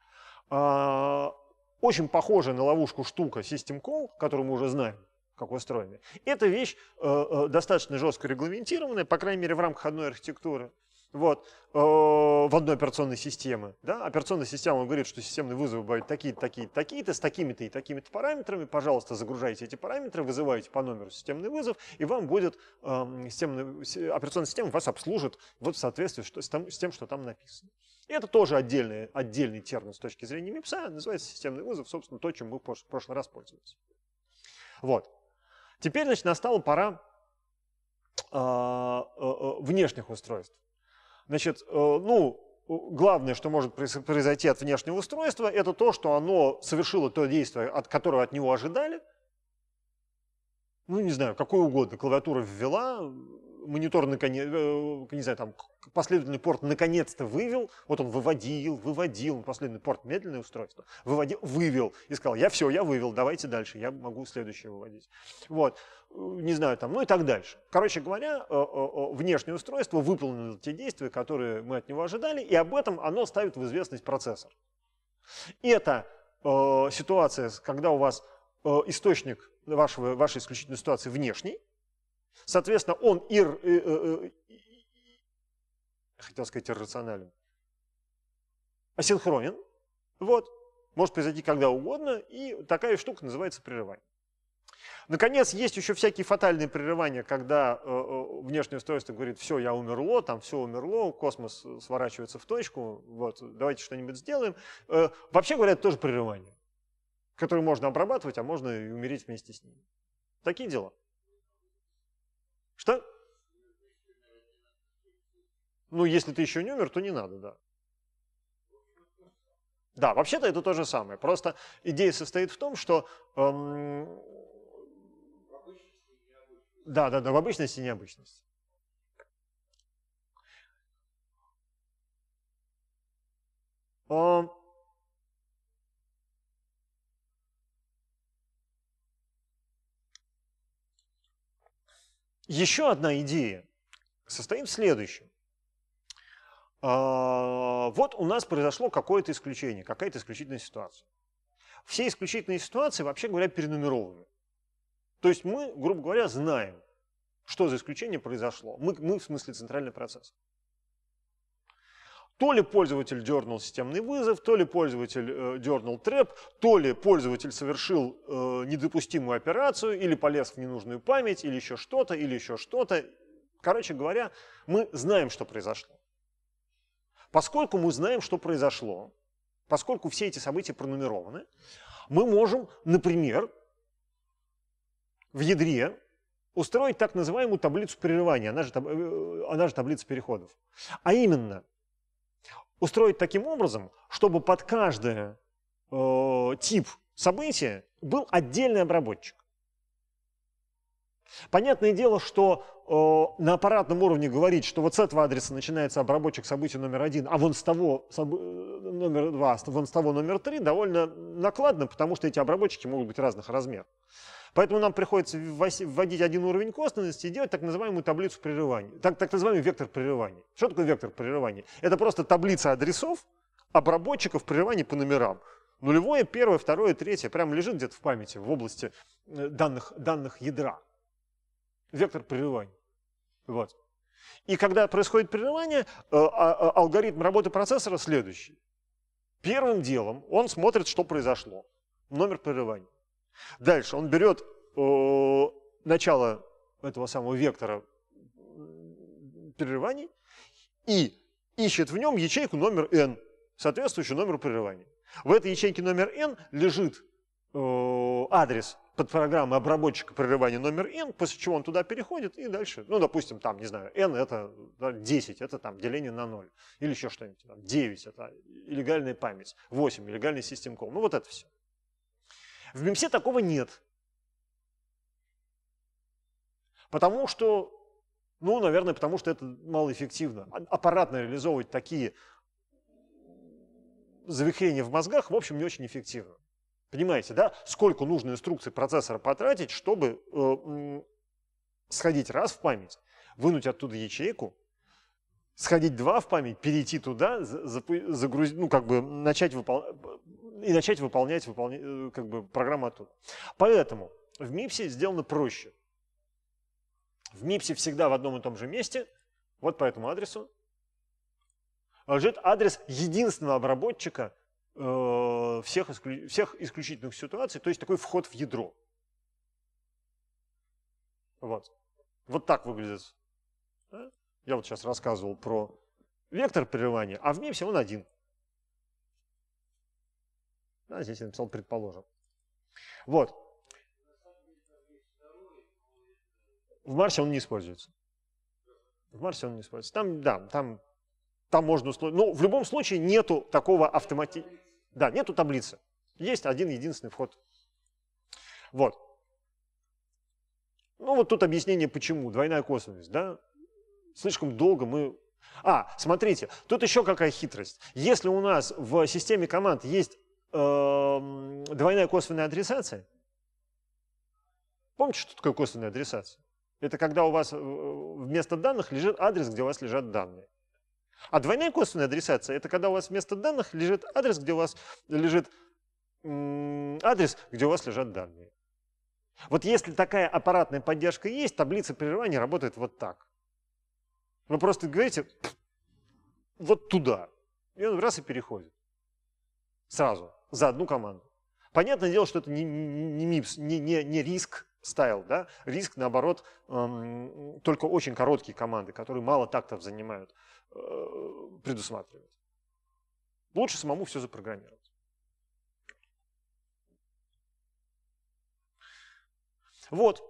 А, очень похожая на ловушку штука System Call, которую мы уже знаем, как устроена. Эта вещь э, э достаточно жестко регламентированная, по крайней мере, в рамках одной архитектуры вот, э, в одной операционной системе. Да? Операционная система говорит, что системные вызовы бывают такие такие такие-то, с такими-то и такими-то параметрами. Пожалуйста, загружайте эти параметры, вызывайте по номеру системный вызов, и вам будет эм, системный, операционная система вас обслужит вот в соответствии с, там, с тем, что там написано. И это тоже отдельный, отдельный термин с точки зрения МИПСа, называется системный вызов, собственно, то, чем мы в прошлый раз пользовались. Вот. Теперь, значит, настала пора э, э, э внешних устройств. Значит, э, ну, главное, что может произойти от внешнего устройства, это то, что оно совершило то действие, от которого от него ожидали. Ну, не знаю, какое угодно, клавиатура ввела, монитор, наконец, э, не знаю, там последовательный порт наконец-то вывел, вот он выводил, выводил, последовательный порт медленное устройство, выводил, вывел и сказал, я все, я вывел, давайте дальше, я могу следующее выводить. Вот, э, не знаю, там, ну и так дальше. Короче говоря, э, внешнее устройство выполнило те действия, которые мы от него ожидали, и об этом оно ставит в известность процессор. И это ситуация, когда у вас источник вашего, вашей исключительной ситуации внешний, Соответственно, он ир, э, э, э хотел сказать иррационален, асинхронен, вот, может произойти когда угодно, и такая штука называется прерывание. Наконец, есть еще всякие фатальные прерывания, когда э, э внешнее устройство говорит, все, я умерло, там все умерло, космос сворачивается в точку, вот, давайте что-нибудь сделаем. Э, вообще говоря, это тоже прерывание, которое можно обрабатывать, а можно и умереть вместе с ним. Такие дела. Что? Ну, если ты еще не умер, то не надо, да. Да, вообще-то это то же самое. Просто идея состоит в том, что... Эм, да, да, да, в обычности и необычности. Эм, Еще одна идея состоит в следующем. А, вот у нас произошло какое-то исключение, какая-то исключительная ситуация. Все исключительные ситуации, вообще говоря, перенумерованы. То есть мы, грубо говоря, знаем, что за исключение произошло. Мы, мы в смысле центральный процесс. То ли пользователь дернул системный вызов, то ли пользователь э, дернул трэп, то ли пользователь совершил э, недопустимую операцию, или полез в ненужную память, или еще что-то, или еще что-то. Короче говоря, мы знаем, что произошло. Поскольку мы знаем, что произошло, поскольку все эти события пронумерованы, мы можем, например, в ядре устроить так называемую таблицу прерывания, она же, таб... Э, она же таблица переходов. А именно – устроить таким образом, чтобы под каждый э, тип события был отдельный обработчик. Понятное дело, что э, на аппаратном уровне говорить, что вот с этого адреса начинается обработчик события номер один, а вон с того соб... Э, номер два, вон с того номер три, довольно накладно, потому что эти обработчики могут быть разных размеров. Поэтому нам приходится вводить один уровень косвенности и делать так называемую таблицу прерывания, так, так называемый вектор прерывания. Что такое вектор прерывания? Это просто таблица адресов обработчиков прерываний по номерам. Нулевое, первое, второе, третье прямо лежит где-то в памяти, в области э, данных, данных ядра. Вектор прерывания. Вот. И когда происходит прерывание, э, а, а, алгоритм работы процессора следующий. Первым делом он смотрит, что произошло. Номер прерывания. Дальше он берет э, начало этого самого вектора прерываний и ищет в нем ячейку номер n, соответствующую номеру прерываний. В этой ячейке номер n лежит э, адрес под программы обработчика прерывания номер n, после чего он туда переходит и дальше, ну, допустим, там, не знаю, n это 10, это там деление на 0, или еще что-нибудь, 9 это легальная память, 8 легальный систем ком ну, вот это все. В БИМСе такого нет. Потому что, ну, наверное, потому что это малоэффективно. А, аппаратно реализовывать такие завихрения в мозгах, в общем, не очень эффективно. Понимаете, да, сколько нужно инструкций процессора потратить, чтобы э, сходить раз в память, вынуть оттуда ячейку, сходить два в память, перейти туда, загрузить, ну, как бы начать выпол и начать выполнять, выполнять э, как бы, программу оттуда. Поэтому в MIPS сделано проще. В MIPS всегда в одном и том же месте, вот по этому адресу, лежит адрес единственного обработчика э, всех, исклю, всех исключительных ситуаций, то есть такой вход в ядро. Вот. Вот так выглядит. Да? Я вот сейчас рассказывал про вектор прерывания, а в MIPS он один. Ну, а здесь я написал «предположим». Вот. В Марсе он не используется. В Марсе он не используется. Там, да, там, там можно условить. Но ну, в любом случае нету такого автомати... Да, нету таблицы. Есть один единственный вход. Вот. Ну вот тут объяснение почему. Двойная косвенность, да? Слишком долго мы... А, смотрите, тут еще какая хитрость. Если у нас в системе команд есть э, двойная косвенная адресация. Помните, что такое косвенная адресация? Это когда у вас э, вместо данных лежит адрес, где у вас лежат данные. А двойная косвенная адресация – это когда у вас вместо данных лежит адрес, где у вас лежит адрес, где у вас лежат данные. Вот если такая аппаратная поддержка есть, таблица прерывания работает вот так. Вы просто говорите вот туда, и он раз и переходит. Сразу за одну команду. Понятное дело, что это не, не МИПС, не, не, не риск стайл, да? Риск, наоборот, эм, только очень короткие команды, которые мало тактов занимают, э, предусматривает. Лучше самому все запрограммировать. Вот.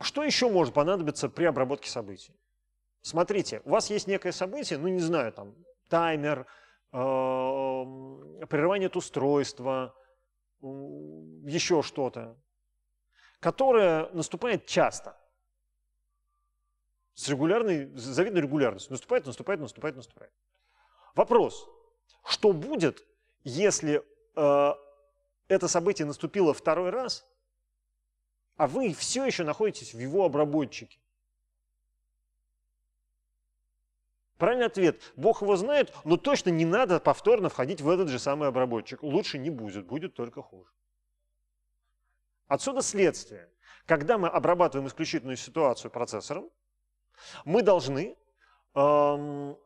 Что еще может понадобиться при обработке событий? Смотрите, у вас есть некое событие, ну не знаю, там таймер, эм, прерывание от устройства, еще что-то, которое наступает часто, с регулярной, с завидной регулярностью. Наступает, наступает, наступает, наступает. Вопрос, что будет, если э, это событие наступило второй раз, а вы все еще находитесь в его обработчике? Правильный ответ. Бог его знает, но точно не надо повторно входить в этот же самый обработчик. Лучше не будет, будет только хуже. Отсюда следствие. Когда мы обрабатываем исключительную ситуацию процессором, мы должны эм,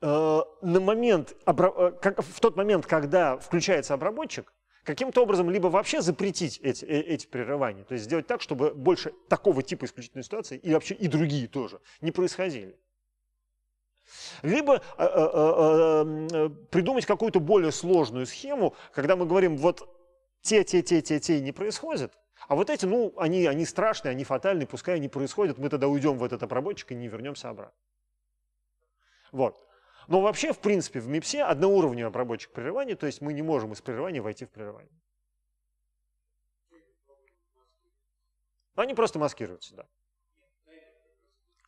э, на момент, обра- э, как, в тот момент, когда включается обработчик, каким-то образом либо вообще запретить эти, э, эти прерывания, то есть сделать так, чтобы больше такого типа исключительной ситуации и вообще и другие тоже не происходили. Либо э, э, э, придумать какую-то более сложную схему, когда мы говорим, вот те, те, те, те, те не происходят, а вот эти, ну, они, они страшные, они фатальные, пускай они происходят, мы тогда уйдем в этот обработчик и не вернемся обратно. Вот. Но вообще, в принципе, в МИПСе одноуровневый обработчик прерывания, то есть мы не можем из прерывания войти в прерывание. Они просто маскируются, да.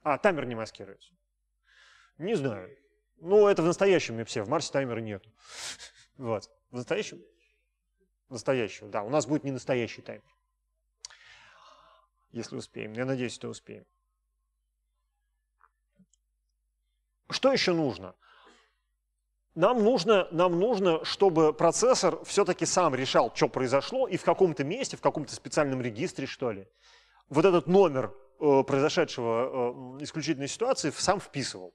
А, таймер не маскируется. Не знаю. Ну, это в настоящем мепсе, в Марсе таймера нет. Вот. В настоящем? В настоящем, да. У нас будет не настоящий таймер. Если успеем. Я надеюсь, что успеем. Что еще нужно? Нам нужно, нам нужно, чтобы процессор все-таки сам решал, что произошло, и в каком-то месте, в каком-то специальном регистре, что ли, вот этот номер э, произошедшего э, исключительной ситуации сам вписывал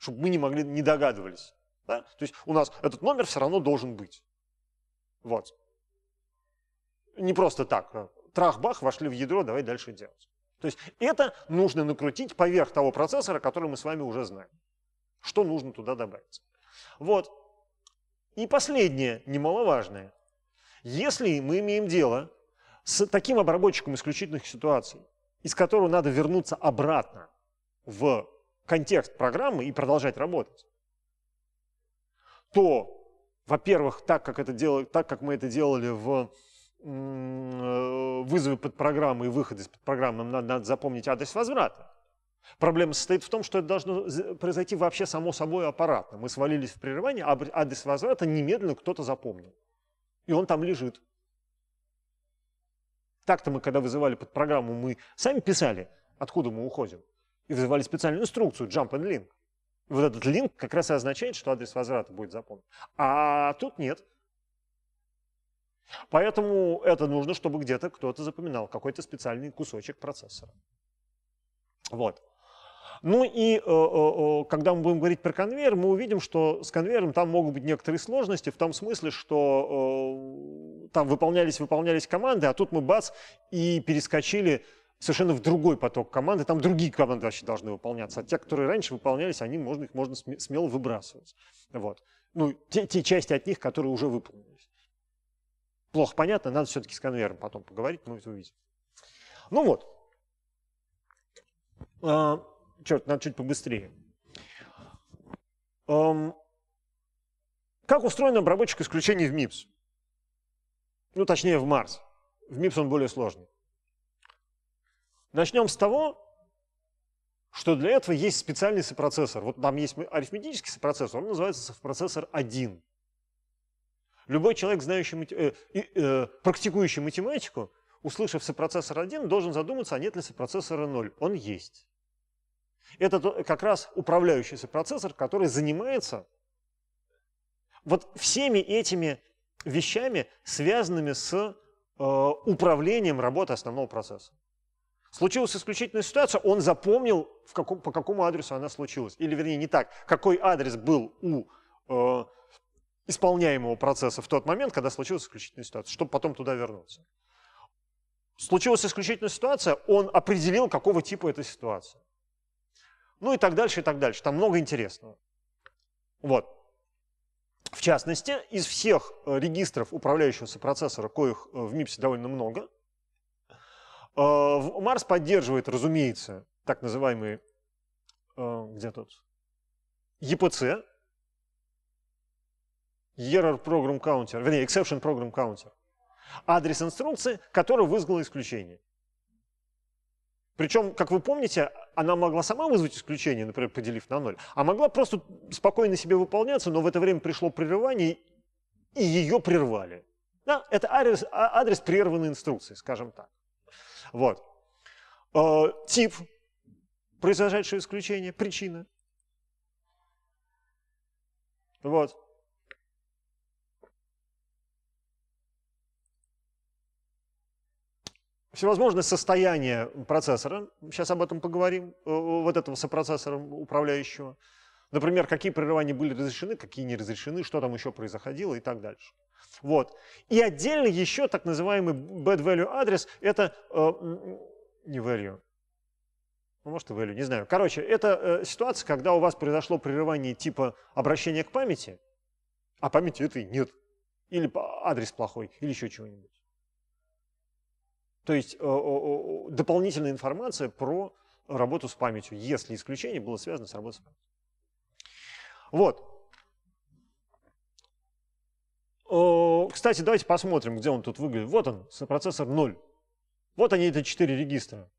чтобы мы не могли, не догадывались. Да? То есть у нас этот номер все равно должен быть. Вот. Не просто так. А трах-бах, вошли в ядро, давай дальше делать. То есть это нужно накрутить поверх того процессора, который мы с вами уже знаем. Что нужно туда добавить. Вот. И последнее, немаловажное. Если мы имеем дело с таким обработчиком исключительных ситуаций, из которого надо вернуться обратно в контекст программы и продолжать работать, то, во-первых, так как, так как мы это делали в э, вызовы под программу и выход из под программы, нам надо, надо запомнить адрес возврата. Проблема состоит в том, что это должно произойти вообще само собой аппаратно. Мы свалились в прерывание, а адрес возврата немедленно кто-то запомнил. И он там лежит. Так-то мы, когда вызывали под программу, мы сами писали, откуда мы уходим и вызывали специальную инструкцию jump and link. И вот этот link как раз и означает, что адрес возврата будет запомнен. А тут нет. Поэтому это нужно, чтобы где-то кто-то запоминал какой-то специальный кусочек процессора. Вот. Ну и э, э, э, когда мы будем говорить про конвейер, мы увидим, что с конвейером там могут быть некоторые сложности в том смысле, что э, там выполнялись, выполнялись команды, а тут мы бац и перескочили совершенно в другой поток команды, там другие команды вообще должны выполняться, а те, которые раньше выполнялись, они можно, их можно смело выбрасывать. Вот. Ну, те, те части от них, которые уже выполнились. Плохо понятно, надо все-таки с конвейером потом поговорить, мы это увидим. Ну вот. А, черт, надо чуть побыстрее. А, как устроен обработчик исключений в MIPS? Ну, точнее, в Марс. В MIPS он более сложный. Начнем с того, что для этого есть специальный сопроцессор. Вот там есть арифметический сопроцессор, он называется сопроцессор 1. Любой человек, знающий, э, э, практикующий математику, услышав сопроцессор 1, должен задуматься, а нет ли сопроцессора 0. Он есть. Это как раз управляющий сопроцессор, который занимается вот всеми этими вещами, связанными с э, управлением работы основного процесса. Случилась исключительная ситуация, он запомнил, в каком, по какому адресу она случилась. Или, вернее, не так, какой адрес был у э, исполняемого процесса в тот момент, когда случилась исключительная ситуация, чтобы потом туда вернуться. Случилась исключительная ситуация, он определил, какого типа эта ситуация. Ну и так дальше, и так дальше. Там много интересного. Вот. В частности, из всех э, регистров управляющегося процессора, коих э, в MIPS довольно много – Э, Марс поддерживает, разумеется, так называемый, э, где тут, ЕПЦ, Error Program Counter, вернее, Exception Program Counter, адрес инструкции, который вызвал исключение. Причем, как вы помните, она могла сама вызвать исключение, например, поделив на ноль, а могла просто спокойно себе выполняться, но в это время пришло прерывание, и ее прервали. Да, это адрес, а, адрес прерванной инструкции, скажем так. Вот. Э, тип, произошедшее исключение, причина. Вот. Всевозможные состояния процессора, сейчас об этом поговорим, э, вот этого сопроцессора управляющего. Например, какие прерывания были разрешены, какие не разрешены, что там еще происходило и так дальше. Вот. И отдельно еще так называемый bad value адрес – это э, не value, ну, может и value, не знаю. Короче, это э, ситуация, когда у вас произошло прерывание типа обращения к памяти, а памяти этой нет. Или адрес плохой, или еще чего-нибудь. То есть э, э, дополнительная информация про работу с памятью, если исключение было связано с работой с памятью. Вот. Кстати, давайте посмотрим, где он тут выглядит. Вот он, процессор 0. Вот они, это 4 регистра.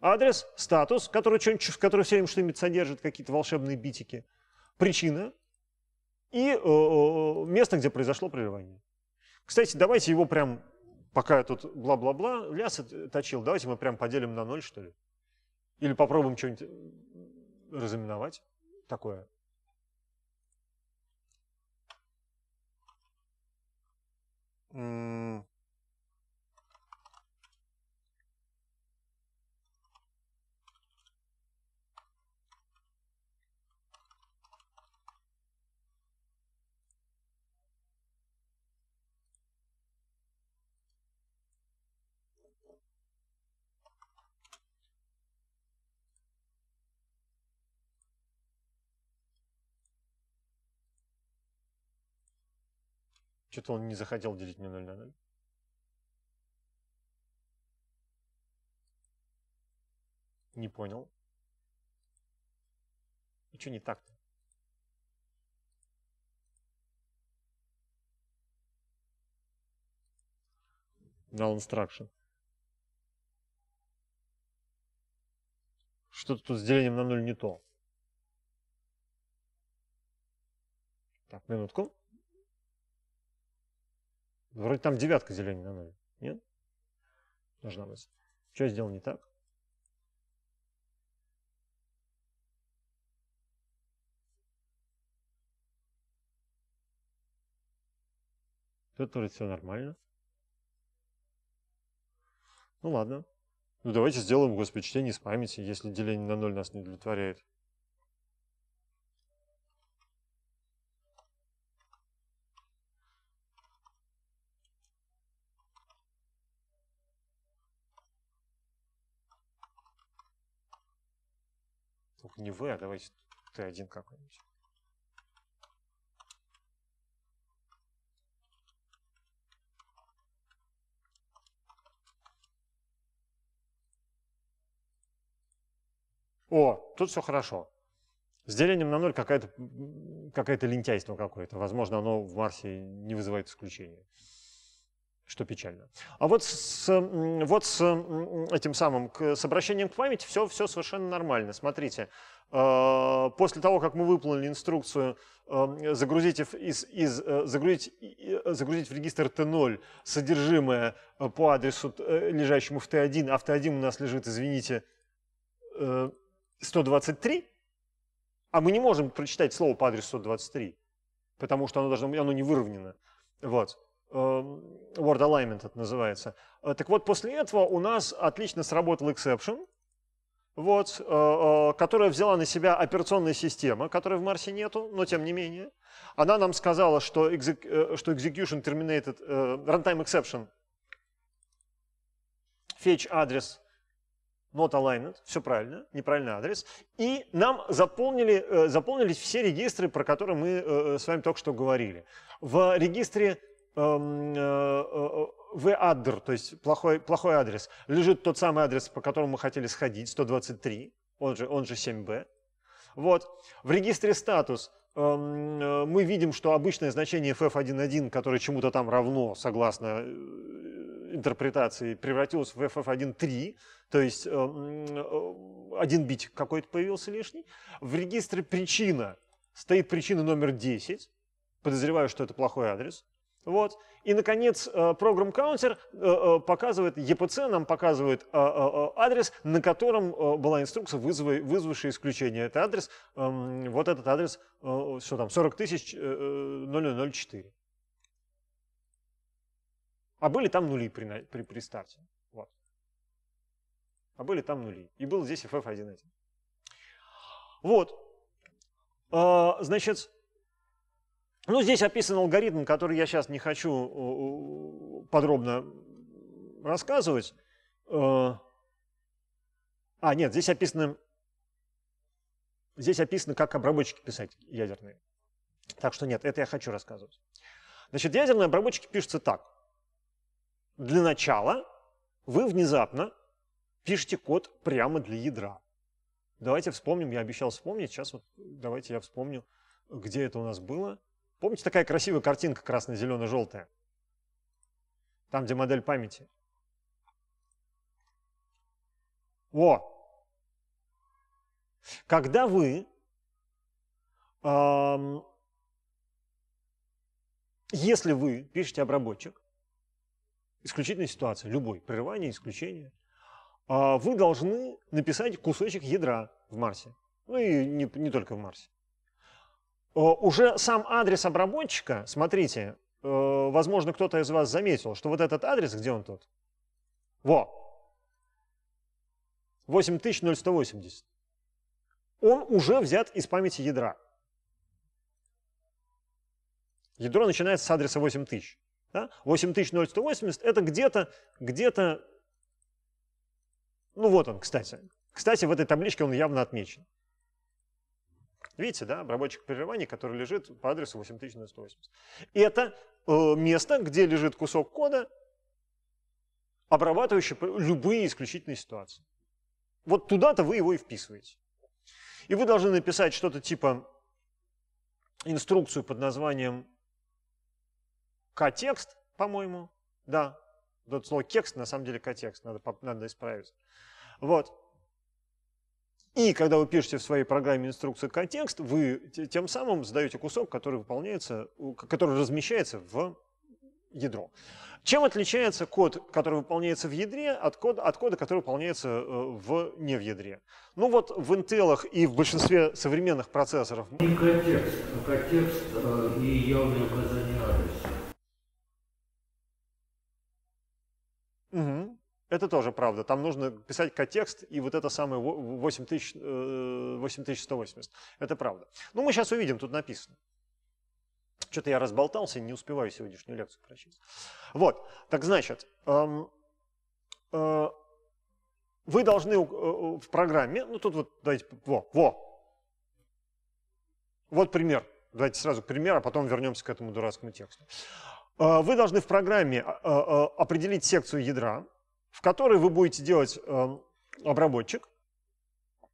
Адрес, статус, который, который все время что-нибудь содержит, какие-то волшебные битики. Причина и э, э, э, место, где произошло прерывание. Кстати, давайте его прям, пока я тут бла-бла-бла ляс точил, давайте мы прям поделим на ноль, что ли. Или попробуем что-нибудь разыменовать. ったこれ。うーん。Что-то он не захотел делить мне 0 на 0. Не понял. И что не так-то? Null instruction. Что-то тут с делением на 0 не то. Так, минутку. Вроде там девятка деления на 0. Нет? Должна быть. Что я сделал не так? Тут вроде все нормально. Ну ладно. Ну давайте сделаем, господи, чтение из памяти, если деление на 0 нас не удовлетворяет. Только не вы, а давайте ты один какой-нибудь. О, тут все хорошо. С делением на ноль какая-то какая лентяйство какое-то. Возможно, оно в Марсе не вызывает исключения что печально. А вот с, вот с этим самым, с обращением к памяти все, все совершенно нормально. Смотрите, а, после того, как мы выполнили инструкцию эм, загрузить, из, из, э, загрузить, э, загрузить в регистр Т0 содержимое э, по адресу, лежащему в Т1, а в Т1 у нас лежит, извините, 123, а мы не можем прочитать слово по адресу 123, потому что оно, должно, оно не выровнено. Вот. Эм, word alignment это называется. Э, так вот, после этого у нас отлично сработал exception, вот, э, э, которая взяла на себя операционная система, которой в Марсе нету, но тем не менее. Она нам сказала, что, exec, что execution terminated, runtime exception, fetch адрес not aligned, все правильно, неправильный адрес. И нам заполнили, заполнились все регистры, про которые мы с вами только что говорили. В регистре Эм, э, э, э, в адр, то есть плохой, плохой адрес, лежит тот самый адрес, по которому мы хотели сходить, 123, он же, он же 7b. Вот. В регистре статус эм, мы видим, что обычное значение ff1.1, которое чему-то там равно, согласно интерпретации, превратилось в ff1.3, то есть эм, один бит какой-то появился лишний. В регистре причина стоит причина номер 10, подозреваю, что это плохой адрес, вот. И, наконец, программ э, Counter э, э, показывает, EPC нам показывает адрес, на котором была инструкция, вызвавшая исключение. Это адрес, эм, вот этот адрес, что там, 40 004. А были там нули при, при, при старте. Вот. А были там нули. И был здесь FF11. Вот. Значит, ну, здесь описан алгоритм, который я сейчас не хочу э, э, подробно рассказывать. Э, а, нет, здесь описано, здесь описано, как обработчики писать ядерные. Так что нет, это я хочу рассказывать. Значит, ядерные обработчики пишутся так. Для начала вы внезапно пишете код прямо для ядра. Давайте вспомним, я обещал вспомнить, сейчас вот давайте я вспомню, где это у нас было – Помните такая красивая картинка красно-зелено-желтая? Там, где модель памяти. О, Когда вы эм, если вы пишете обработчик, исключительная ситуация, любой, прерывание, исключение, а, вы должны написать кусочек ядра в Марсе. Ну и не, не только в Марсе. Э, уже сам адрес обработчика, смотрите, э, возможно, кто-то из вас заметил, что вот этот адрес, где он тут? Во! 8180. Он уже взят из памяти ядра. Ядро начинается с адреса 8000. Да? 8180 это где-то, где-то, ну вот он, кстати. Кстати, в этой табличке он явно отмечен. Видите, да, обработчик прерываний, который лежит по адресу 8180. Это э, место, где лежит кусок кода, обрабатывающий любые исключительные ситуации. Вот туда-то вы его и вписываете. И вы должны написать что-то типа инструкцию под названием к по-моему, да, тут слово текст на самом деле к надо, надо исправить. Вот. И когда вы пишете в своей программе инструкцию контекст, вы тем самым задаете кусок, который выполняется, который размещается в ядро. Чем отличается код, который выполняется в ядре, от кода, от кода который выполняется э, в, не в ядре? Ну вот в Intel и в большинстве современных процессоров... Э, и контекст, контекст и явное указание Это тоже правда. Там нужно писать контекст и вот это самое 8180. Э, это правда. Ну, мы сейчас увидим, тут написано. Что-то я разболтался, не успеваю сегодняшнюю лекцию прочесть. Вот, так значит, эм, э, вы должны э, э, в программе, ну тут вот давайте, во, во, вот пример. Давайте сразу пример, а потом вернемся к этому дурацкому тексту. Э, вы должны в программе определить секцию ядра, в которой вы будете делать э, обработчик.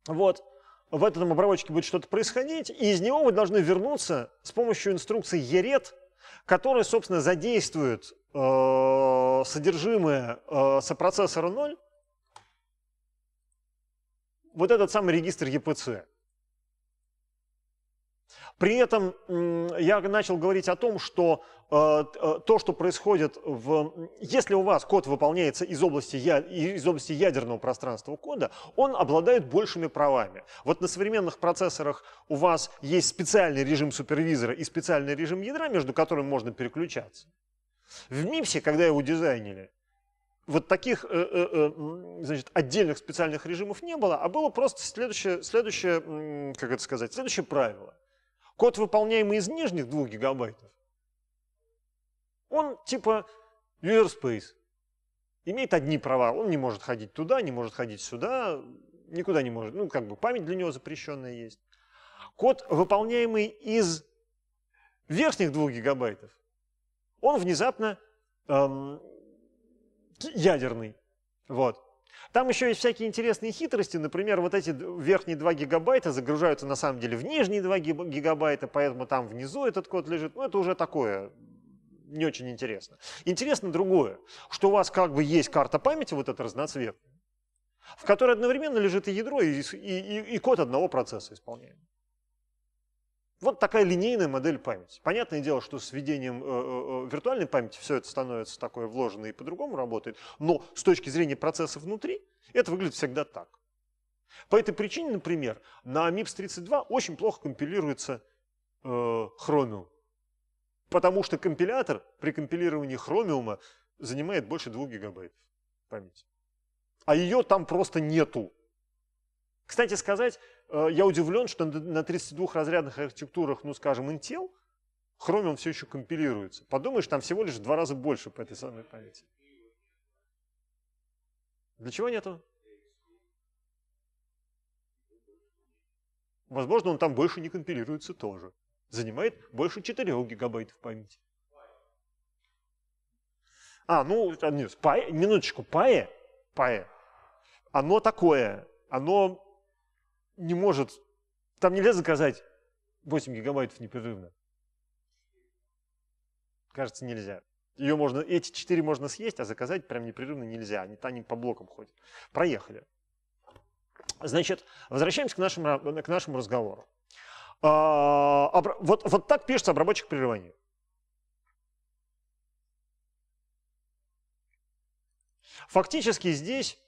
Вот. В этом обработчике будет что-то происходить, и из него вы должны вернуться с помощью инструкции ERET, которая, собственно, задействует э, содержимое э, сопроцессора 0, вот этот самый регистр EPC. При этом я начал говорить о том, что э, э, то, что происходит в... Если у вас код выполняется из области, я... из области ядерного пространства кода, он обладает большими правами. Вот на современных процессорах у вас есть специальный режим супервизора и специальный режим ядра, между которыми можно переключаться. В MIPS, когда его дизайнили, вот таких э, значит, отдельных специальных режимов не было, а было просто следующее, следующее, как это сказать, следующее правило – код, выполняемый из нижних 2 гигабайтов, он типа user space. Имеет одни права, он не может ходить туда, не может ходить сюда, никуда не может. Ну, как бы память для него запрещенная есть. Код, выполняемый из верхних 2 гигабайтов, он внезапно эм, ядерный. Вот. Там еще есть всякие интересные хитрости. Например, вот эти верхние 2 гигабайта загружаются на самом деле в нижние 2 гигабайта, поэтому там внизу этот код лежит. Ну, это уже такое не очень интересно. Интересно другое, что у вас как бы есть карта памяти, вот этот разноцветный, в которой одновременно лежит и ядро, и, и, и код одного процесса исполняемый. Вот такая линейная модель памяти. Понятное дело, что с введением э, э, э, виртуальной памяти все это становится такое вложенное и по-другому работает, но с точки зрения процесса внутри это выглядит всегда так. По этой причине, например, на MIPS 32 очень плохо компилируется э, Chromium, потому что компилятор при компилировании Chromium занимает больше 2 гигабайт памяти, а ее там просто нету. Кстати сказать, Э, я удивлен, что на 32 разрядных архитектурах, ну, скажем, Intel, Chromium все еще компилируется. Подумаешь, там всего лишь в два раза больше по этой самой памяти. Для чего нету? Возможно, он там больше не компилируется тоже. Занимает больше 4 гигабайтов памяти. А, ну, а, нет, пай, минуточку, пае, пае, оно такое, оно не может, там нельзя заказать 8 гигабайтов непрерывно. Кажется, нельзя. Ее можно, эти 4 можно съесть, а заказать прям непрерывно нельзя. Они, они по блокам ходят. Проехали. Значит, возвращаемся к нашему, к нашему разговору. А, обра- вот, вот так пишется обработчик прерывания. Фактически здесь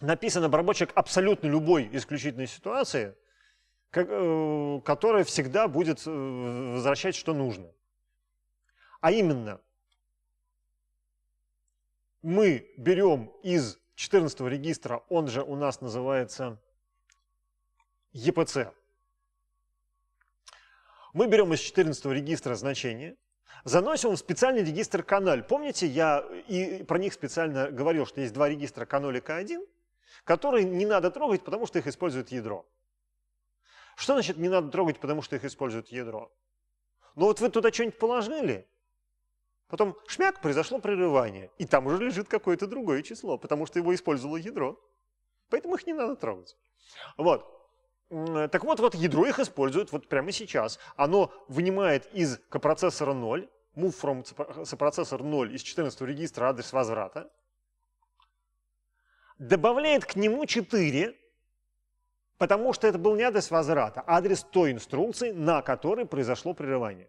написан обработчик абсолютно любой исключительной ситуации, э, которая всегда будет э, возвращать, что нужно. А именно, мы берем из 14 регистра, он же у нас называется ЕПЦ. Мы берем из 14 регистра значение, заносим в специальный регистр каналь. Помните, я и про них специально говорил, что есть два регистра и К 1 которые не надо трогать, потому что их использует ядро. Что значит не надо трогать, потому что их использует ядро? Ну вот вы туда что-нибудь положили, потом шмяк, произошло прерывание, и там уже лежит какое-то другое число, потому что его использовало ядро. Поэтому их не надо трогать. Вот. Так вот, вот ядро их использует вот прямо сейчас. Оно вынимает из копроцессора 0, move from сопроцессор 0 из 14 регистра адрес возврата, добавляет к нему 4, потому что это был не адрес возврата, а адрес той инструкции, на которой произошло прерывание.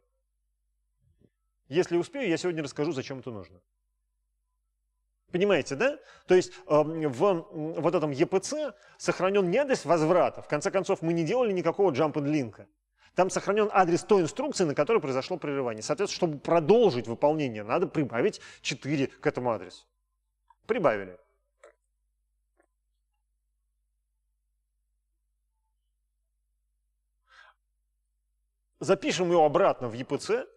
Если успею, я сегодня расскажу, зачем это нужно. Понимаете, да? То есть э, в вот этом EPC сохранен не адрес возврата. В конце концов, мы не делали никакого jump and link. Там сохранен адрес той инструкции, на которой произошло прерывание. Соответственно, чтобы продолжить выполнение, надо прибавить 4 к этому адресу. Прибавили. запишем ее обратно в ЕПЦ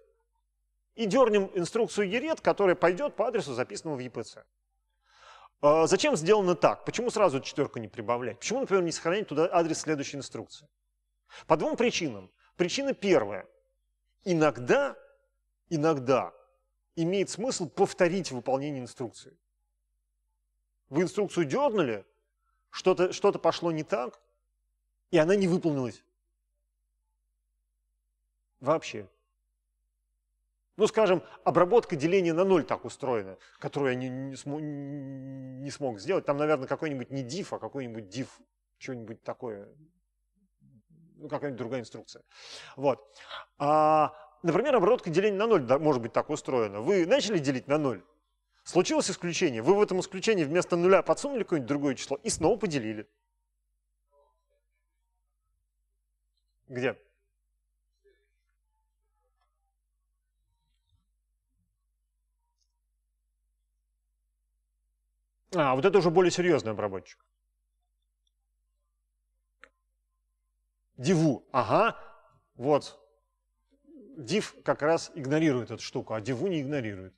и дернем инструкцию ERET, которая пойдет по адресу, записанному в ЕПЦ. А, зачем сделано так? Почему сразу четверку не прибавлять? Почему, например, не сохранять туда адрес следующей инструкции? По двум причинам. Причина первая. Иногда, иногда имеет смысл повторить выполнение инструкции. Вы инструкцию дернули, что-то что, -то, что -то пошло не так, и она не выполнилась. Вообще. Ну, скажем, обработка деления на ноль так устроена, которую я не, не, смо, не смог сделать. Там, наверное, какой-нибудь не div, а какой-нибудь div, что-нибудь такое, ну, какая-нибудь другая инструкция. Вот. А, например, обработка деления на ноль может быть так устроена. Вы начали делить на ноль, случилось исключение, вы в этом исключении вместо нуля подсунули какое-нибудь другое число и снова поделили. Где? А, вот это уже более серьезный обработчик. Диву, ага, вот. Див как раз игнорирует эту штуку, а диву не игнорирует.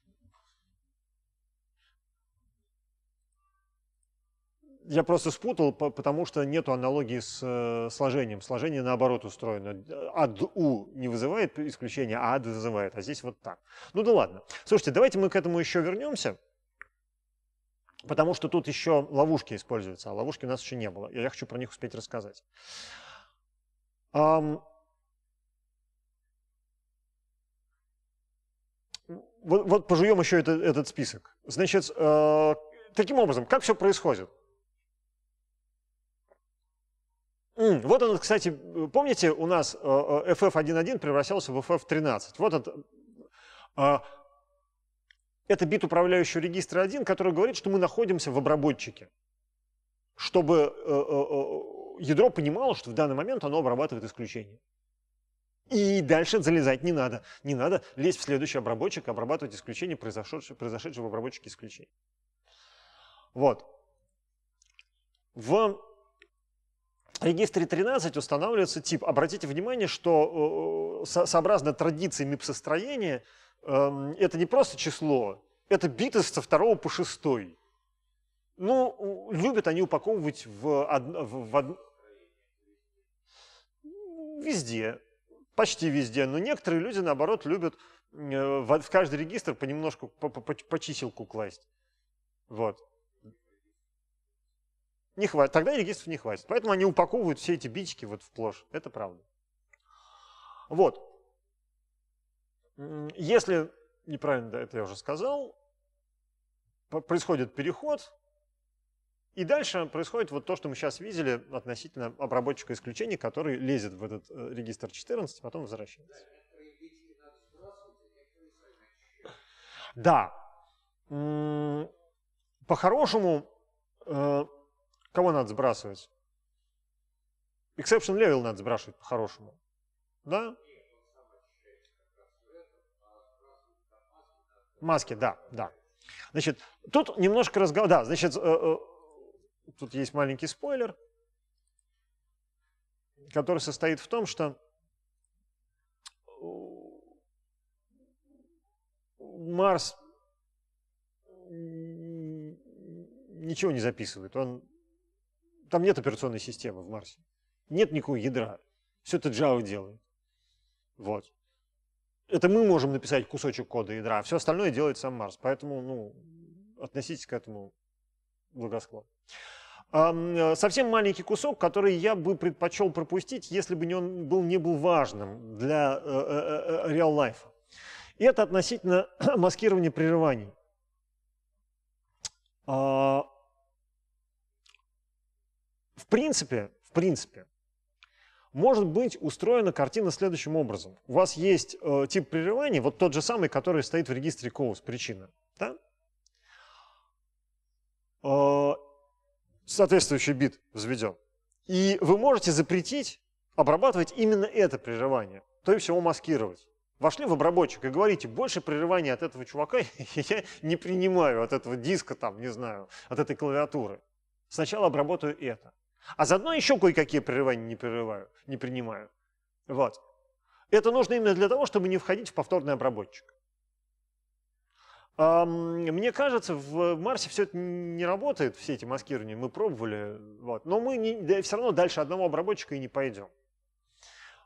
Я просто спутал, потому что нету аналогии с э, сложением. Сложение наоборот устроено. Ад-у не вызывает исключения, а ад вызывает. А здесь вот так. Ну да ладно. Слушайте, давайте мы к этому еще вернемся. Потому что тут еще ловушки используются, а ловушки у нас еще не было. И я хочу про них успеть рассказать. Um, вот, вот пожуем еще это, этот список. Значит, э, таким образом, как все происходит? М, вот он, кстати, помните, у нас э, FF11 э, превращался в FF13. Вот это... Э, это бит управляющего регистра 1, который говорит, что мы находимся в обработчике, чтобы э, э, э, ядро понимало, что в данный момент оно обрабатывает исключение. И дальше залезать не надо. Не надо лезть в следующий обработчик, обрабатывать исключение, произошедшее, произошедшее в обработчике исключений. Вот. В регистре 13 устанавливается тип. Обратите внимание, что сообразно традиции мипсостроения Эм, это не просто число, это биты со второго по шестой. Ну, любят они упаковывать в, од... в, од... везде, почти везде, но некоторые люди, наоборот, любят э, в каждый регистр понемножку по, по, по чиселку класть. Вот. Не хватит. Тогда регистров не хватит. Поэтому они упаковывают все эти бички вот вплошь. Это правда. Вот. Если, неправильно это я уже сказал, происходит переход, и дальше происходит вот то, что мы сейчас видели относительно обработчика исключений, который лезет в этот э, регистр 14, а потом возвращается. Да. По-хорошему, э, кого надо сбрасывать? Exception level надо сбрасывать по-хорошему. Да? Маски, да, да. Значит, тут немножко разговор... Да, значит, э, э, тут есть маленький спойлер, который состоит в том, что Марс ничего не записывает. Он... Там нет операционной системы в Марсе. Нет никакого ядра. Все это Java делает. Вот это мы можем написать кусочек кода ядра, а все остальное делает сам Марс. Поэтому ну, относитесь к этому благосклонно. Э, совсем маленький кусок, который я бы предпочел пропустить, если бы он был, не был важным для реал-лайфа. Э, э, И это относительно маскирования прерываний. А, в принципе, в принципе, может быть устроена картина следующим образом. У вас есть э, тип прерывания, вот тот же самый, который стоит в регистре COUS, причина. Да? Э, соответствующий бит взведен. И вы можете запретить обрабатывать именно это прерывание, то есть его маскировать. Вошли в обработчик и говорите, больше прерывания от этого чувака я не принимаю, от этого диска, там, не знаю, от этой клавиатуры. Сначала обработаю это. А заодно еще кое-какие прерывания не, прерываю, не принимаю. Вот. Это нужно именно для того, чтобы не входить в повторный обработчик. Мне кажется, в Марсе все это не работает, все эти маскирования, мы пробовали, вот. но мы не, да, все равно дальше одного обработчика и не пойдем.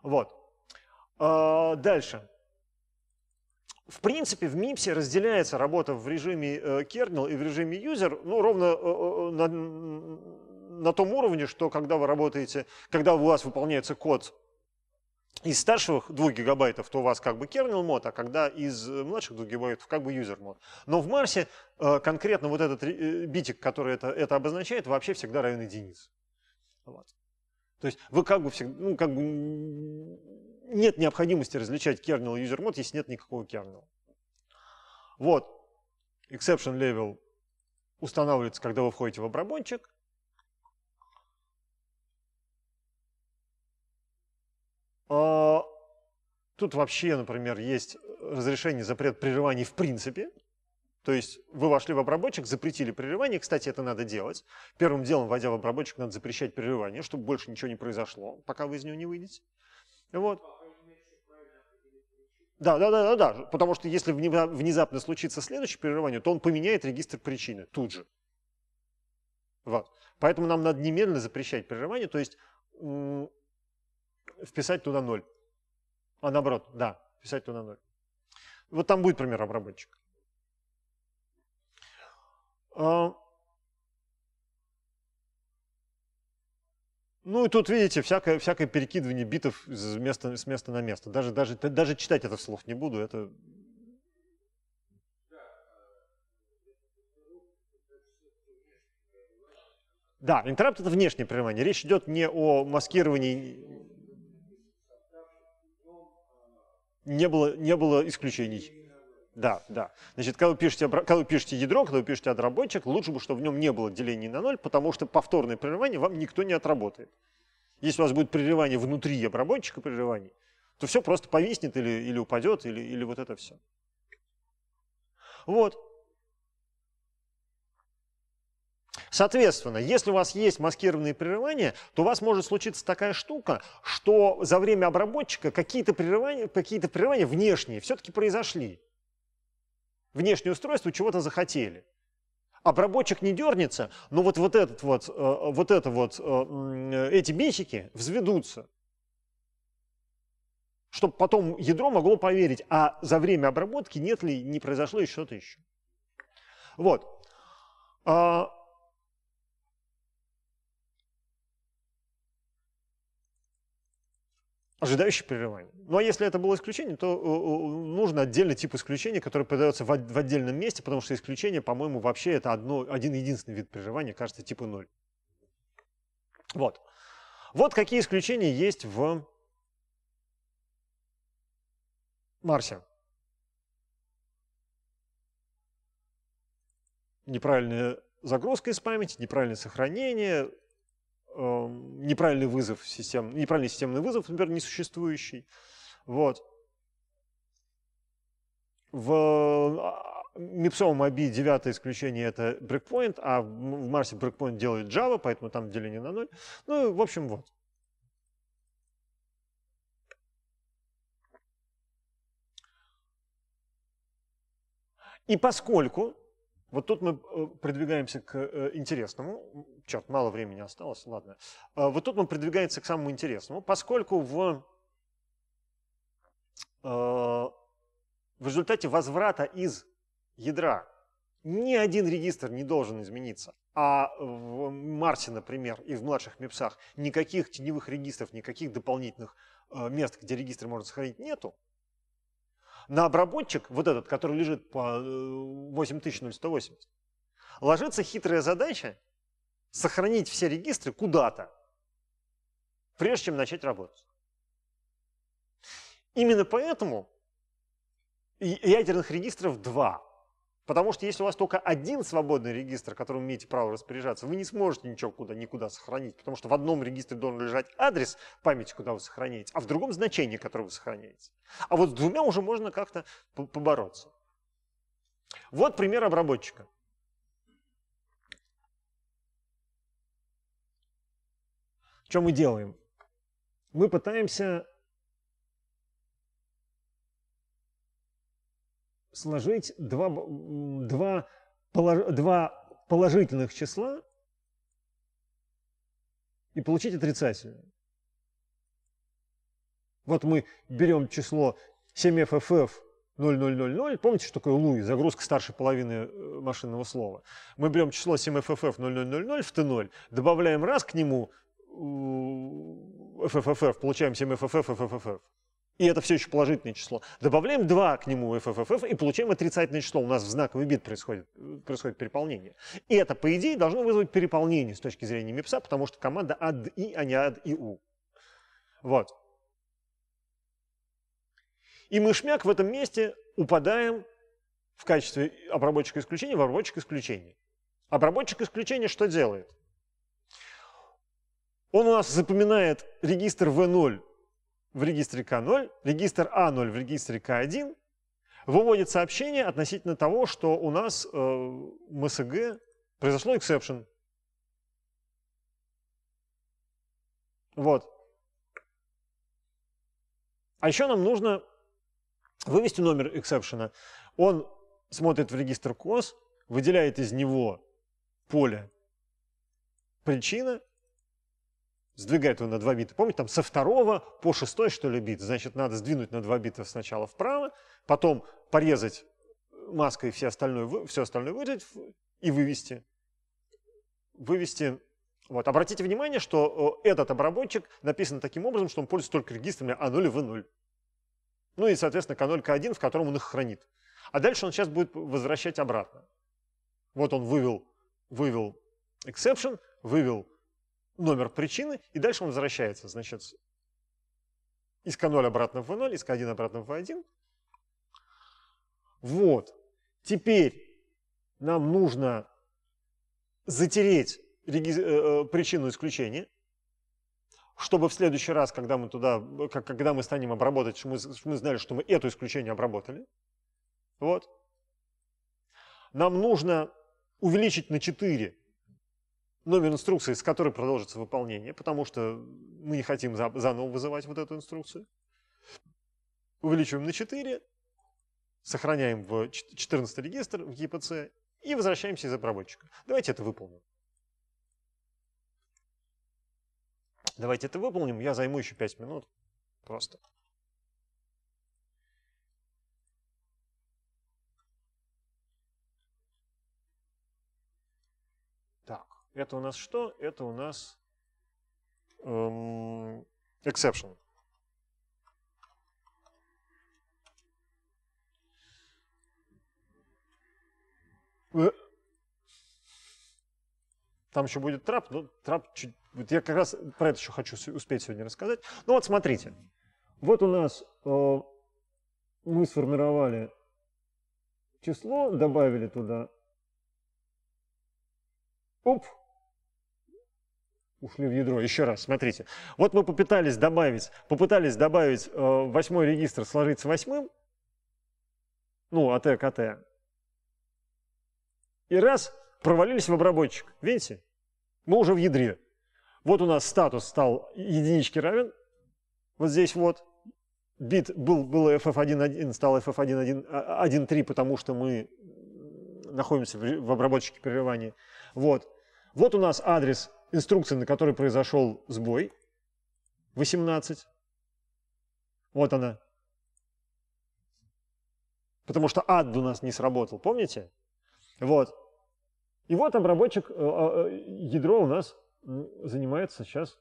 Вот. А, дальше. В принципе, в MIPS разделяется работа в режиме э, kernel и в режиме user, ну, ровно э, э, на, на том уровне, что когда вы работаете, когда у вас выполняется код из старших 2 гигабайтов, то у вас как бы kernel мод, а когда из э, младших 2 гигабайтов, как бы user мод. Но в Марсе э, конкретно вот этот э, битик, который это, это обозначает, вообще всегда равен единице. Вот. То есть вы как бы всегда, ну, как бы нет необходимости различать kernel и user мод, если нет никакого kernel. Вот. Exception level устанавливается, когда вы входите в обработчик. А, тут вообще, например, есть разрешение запрет прерываний в принципе. То есть вы вошли в обработчик, запретили прерывание. Кстати, это надо делать. Первым делом, войдя в обработчик, надо запрещать прерывание, чтобы больше ничего не произошло, пока вы из него не выйдете. Вот. Да, да, да, да, да. Потому что если внезапно случится следующее прерывание, то он поменяет регистр причины тут же. Вот. Поэтому нам надо немедленно запрещать прерывание. То есть вписать туда ноль. А наоборот, да, вписать туда ноль. Вот там будет пример обработчик. А, ну и тут, видите, всякое, всякое перекидывание битов с места, с места на место. Даже, даже, даже читать это вслух не буду, это Да, интеррапт – это внешнее прерывание. Речь идет не о маскировании не было, не было исключений. Да, да. Значит, когда вы, пишете, когда вы пишете ядро, когда вы пишете отработчик, лучше бы, чтобы в нем не было делений на ноль, потому что повторное прерывание вам никто не отработает. Если у вас будет прерывание внутри обработчика прерываний, то все просто повиснет или, или упадет, или, или вот это все. Вот. Соответственно, если у вас есть маскированные прерывания, то у вас может случиться такая штука, что за время обработчика какие-то прерывания, какие прерывания внешние все-таки произошли. Внешнее устройство чего-то захотели. Обработчик не дернется, но вот, вот, этот вот, э, вот, это вот э, эти бичики взведутся чтобы потом ядро могло поверить, а за время обработки нет ли, не произошло ли что-то еще. Вот. А, ожидающий прерывания. Ну а если это было исключение, то э, э, нужно отдельный тип исключения, который подается в отдельном месте, потому что исключение, по-моему, вообще это одно, один единственный вид прерывания, кажется, типа 0. Вот. Вот какие исключения есть в Марсе. Неправильная загрузка из памяти, неправильное сохранение, Эм, неправильный вызов систем, неправильный системный вызов, например, несуществующий. Вот. В а, мипсовом ABI девятое исключение это breakpoint, а в Марсе breakpoint делает Java, поэтому там деление на ноль. Ну, в общем, вот. И поскольку вот тут мы э, продвигаемся к э, интересному. Черт, мало времени осталось, ладно. А вот тут мы продвигаемся к самому интересному, поскольку в, э, в результате возврата из ядра ни один регистр не должен измениться. А в Марсе, например, и в младших МИПСах никаких теневых регистров, никаких дополнительных мест, где регистры можно сохранить, нету на обработчик, вот этот, который лежит по 800180, э, ложится хитрая задача сохранить все регистры куда-то, прежде чем начать работать. Именно поэтому ядерных регистров два. Потому что если у вас только один свободный регистр, которым имеете право распоряжаться, вы не сможете ничего куда никуда сохранить, потому что в одном регистре должен лежать адрес памяти, куда вы сохраняете, а в другом значение, которое вы сохраняете. А вот с двумя уже можно как-то побороться. Вот пример обработчика. Что мы делаем? Мы пытаемся сложить два, два, два положительных числа и получить отрицательное. Вот мы берем число 7FFF 0000, помните, что такое Луи, загрузка старшей половины машинного слова. Мы берем число 7FFF 0000 в Т0, добавляем раз к нему FFFF, получаем 7FFF, FFFF и это все еще положительное число. Добавляем 2 к нему FFFF и получаем отрицательное число. У нас в знаковый бит происходит, происходит переполнение. И это, по идее, должно вызвать переполнение с точки зрения мипса, потому что команда add i, а не add и Вот. И мы шмяк в этом месте упадаем в качестве обработчика исключения в обработчик исключения. Обработчик исключения что делает? Он у нас запоминает регистр v0 в регистре К0, регистр А0 в регистре К1 выводит сообщение относительно того, что у нас э, МСГ произошло эксепшн. Вот. А еще нам нужно вывести номер эксепшена. Он смотрит в регистр КОС, выделяет из него поле причина сдвигает его на 2 бита. Помните, там со второго по шестой, что ли, бит. Значит, надо сдвинуть на 2 бита сначала вправо, потом порезать маской все остальное, все остальное выдать и вывести. Вывести. Вот. Обратите внимание, что этот обработчик написан таким образом, что он пользуется только регистрами А0 и В0. Ну и, соответственно, К0, К1, в котором он их хранит. А дальше он сейчас будет возвращать обратно. Вот он вывел, вывел exception, вывел номер причины, и дальше он возвращается, значит, из К0 обратно в В0, из К1 обратно в В1. Вот. Теперь нам нужно затереть э, э, причину исключения, чтобы в следующий раз, когда мы туда, как когда мы станем обработать, чтобы мы, чтобы мы знали, что мы это исключение обработали. Вот. Нам нужно увеличить на 4 номер инструкции, с которой продолжится выполнение, потому что мы не хотим заново вызывать вот эту инструкцию. Увеличиваем на 4, сохраняем в 14 регистр в ЕПЦ и возвращаемся из обработчика. Давайте это выполним. Давайте это выполним, я займу еще 5 минут просто. Это у нас что? Это у нас эм, exception. Э. Там еще будет трап, но трап чуть... Вот я как раз про это еще хочу успеть сегодня рассказать. Ну вот смотрите. Вот у нас э, мы сформировали число, добавили туда. Оп, ушли в ядро. Еще раз, смотрите. Вот мы попытались добавить, попытались добавить э, восьмой регистр, сложить с восьмым, ну, АТ к АТ. И раз, провалились в обработчик. Видите? Мы уже в ядре. Вот у нас статус стал единичке равен. Вот здесь вот. Бит был, был FF1.1, стал FF1.1.3, а, потому что мы находимся в обработчике прерывания. Вот. Вот у нас адрес инструкция, на которой произошел сбой, 18. Вот она. Потому что ад у нас не сработал, помните? Вот. И вот обработчик, э, э, э, ядро у нас занимается сейчас,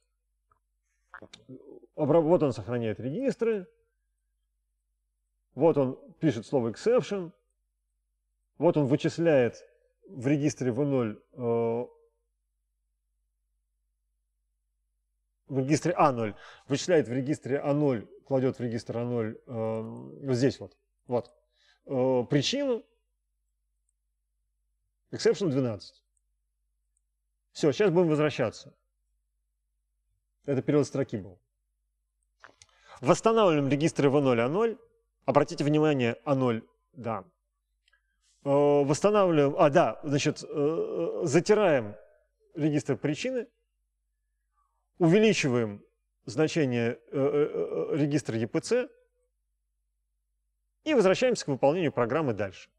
вот он сохраняет регистры, вот он пишет слово exception, вот он вычисляет в регистре v0 в регистре А0, вычисляет в регистре А0, кладет в регистр А0 э, эм, вот здесь вот. вот. Э, причину exception 12. Все, сейчас будем возвращаться. Это период строки был. Восстанавливаем регистры V0, A0. А Обратите внимание, A0, а да. Э, восстанавливаем, а да, значит, э, э затираем регистр причины, увеличиваем значение э, э, э, регистра ЕПЦ и возвращаемся к выполнению программы дальше.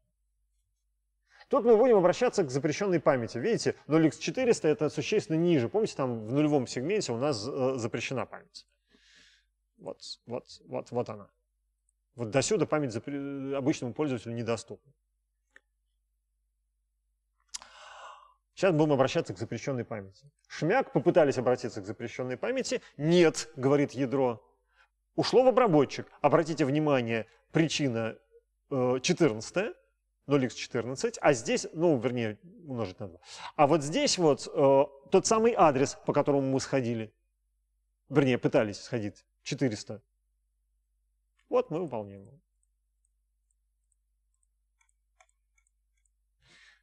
Тут мы будем обращаться к запрещенной памяти. Видите, 0x400 это существенно ниже. Помните, там в нулевом сегменте у нас запрещена память. Вот, вот, вот, вот она. Вот до сюда память обычному пользователю недоступна. Сейчас будем обращаться к запрещенной памяти. Шмяк, попытались обратиться к запрещенной памяти. Нет, говорит ядро. Ушло в обработчик. Обратите внимание, причина 14, э, 0x14, а здесь, ну, вернее, умножить на надо. А вот здесь вот э, тот самый адрес, по которому мы сходили. Вернее, пытались сходить. 400. Вот мы выполняем.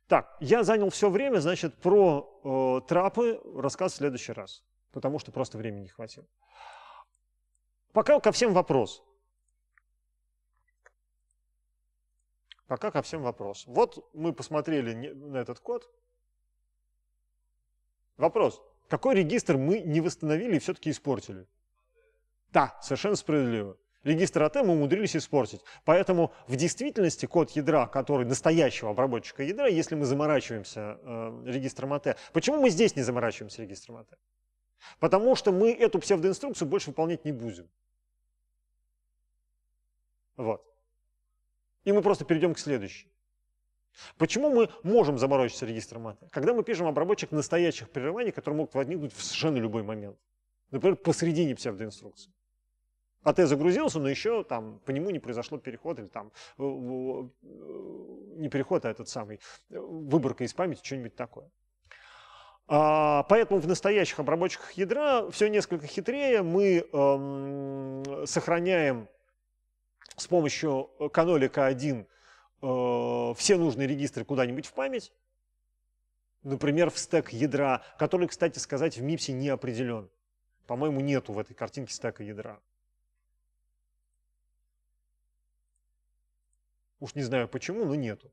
Так, я занял все время, значит, про э, трапы рассказ в следующий раз, потому что просто времени не хватило. Пока ко всем вопрос. Пока ко всем вопрос. Вот мы посмотрели на этот код. Вопрос. Какой регистр мы не восстановили и все-таки испортили? Да, совершенно справедливо. Регистр АТ мы умудрились испортить. Поэтому в действительности код ядра, который настоящего обработчика ядра, если мы заморачиваемся э, регистром АТ, почему мы здесь не заморачиваемся регистром АТ? Потому что мы эту псевдоинструкцию больше выполнять не будем. Вот. И мы просто перейдем к следующей. Почему мы можем заморочиться регистром АТ? Когда мы пишем обработчик настоящих прерываний, которые могут возникнуть в совершенно любой момент. Например, посредине псевдоинструкции. АТ загрузился, но еще там по нему не произошло переход или там э, э, не переход, а этот самый э, выборка из памяти, что-нибудь такое. А, поэтому в настоящих обработчиках ядра все несколько хитрее. Мы эм, сохраняем с помощью канолика 1 э, все нужные регистры куда-нибудь в память. Например, в стек ядра, который, кстати сказать, в MIPS не определен. По-моему, нету в этой картинке стека ядра. Уж не знаю почему, но нету.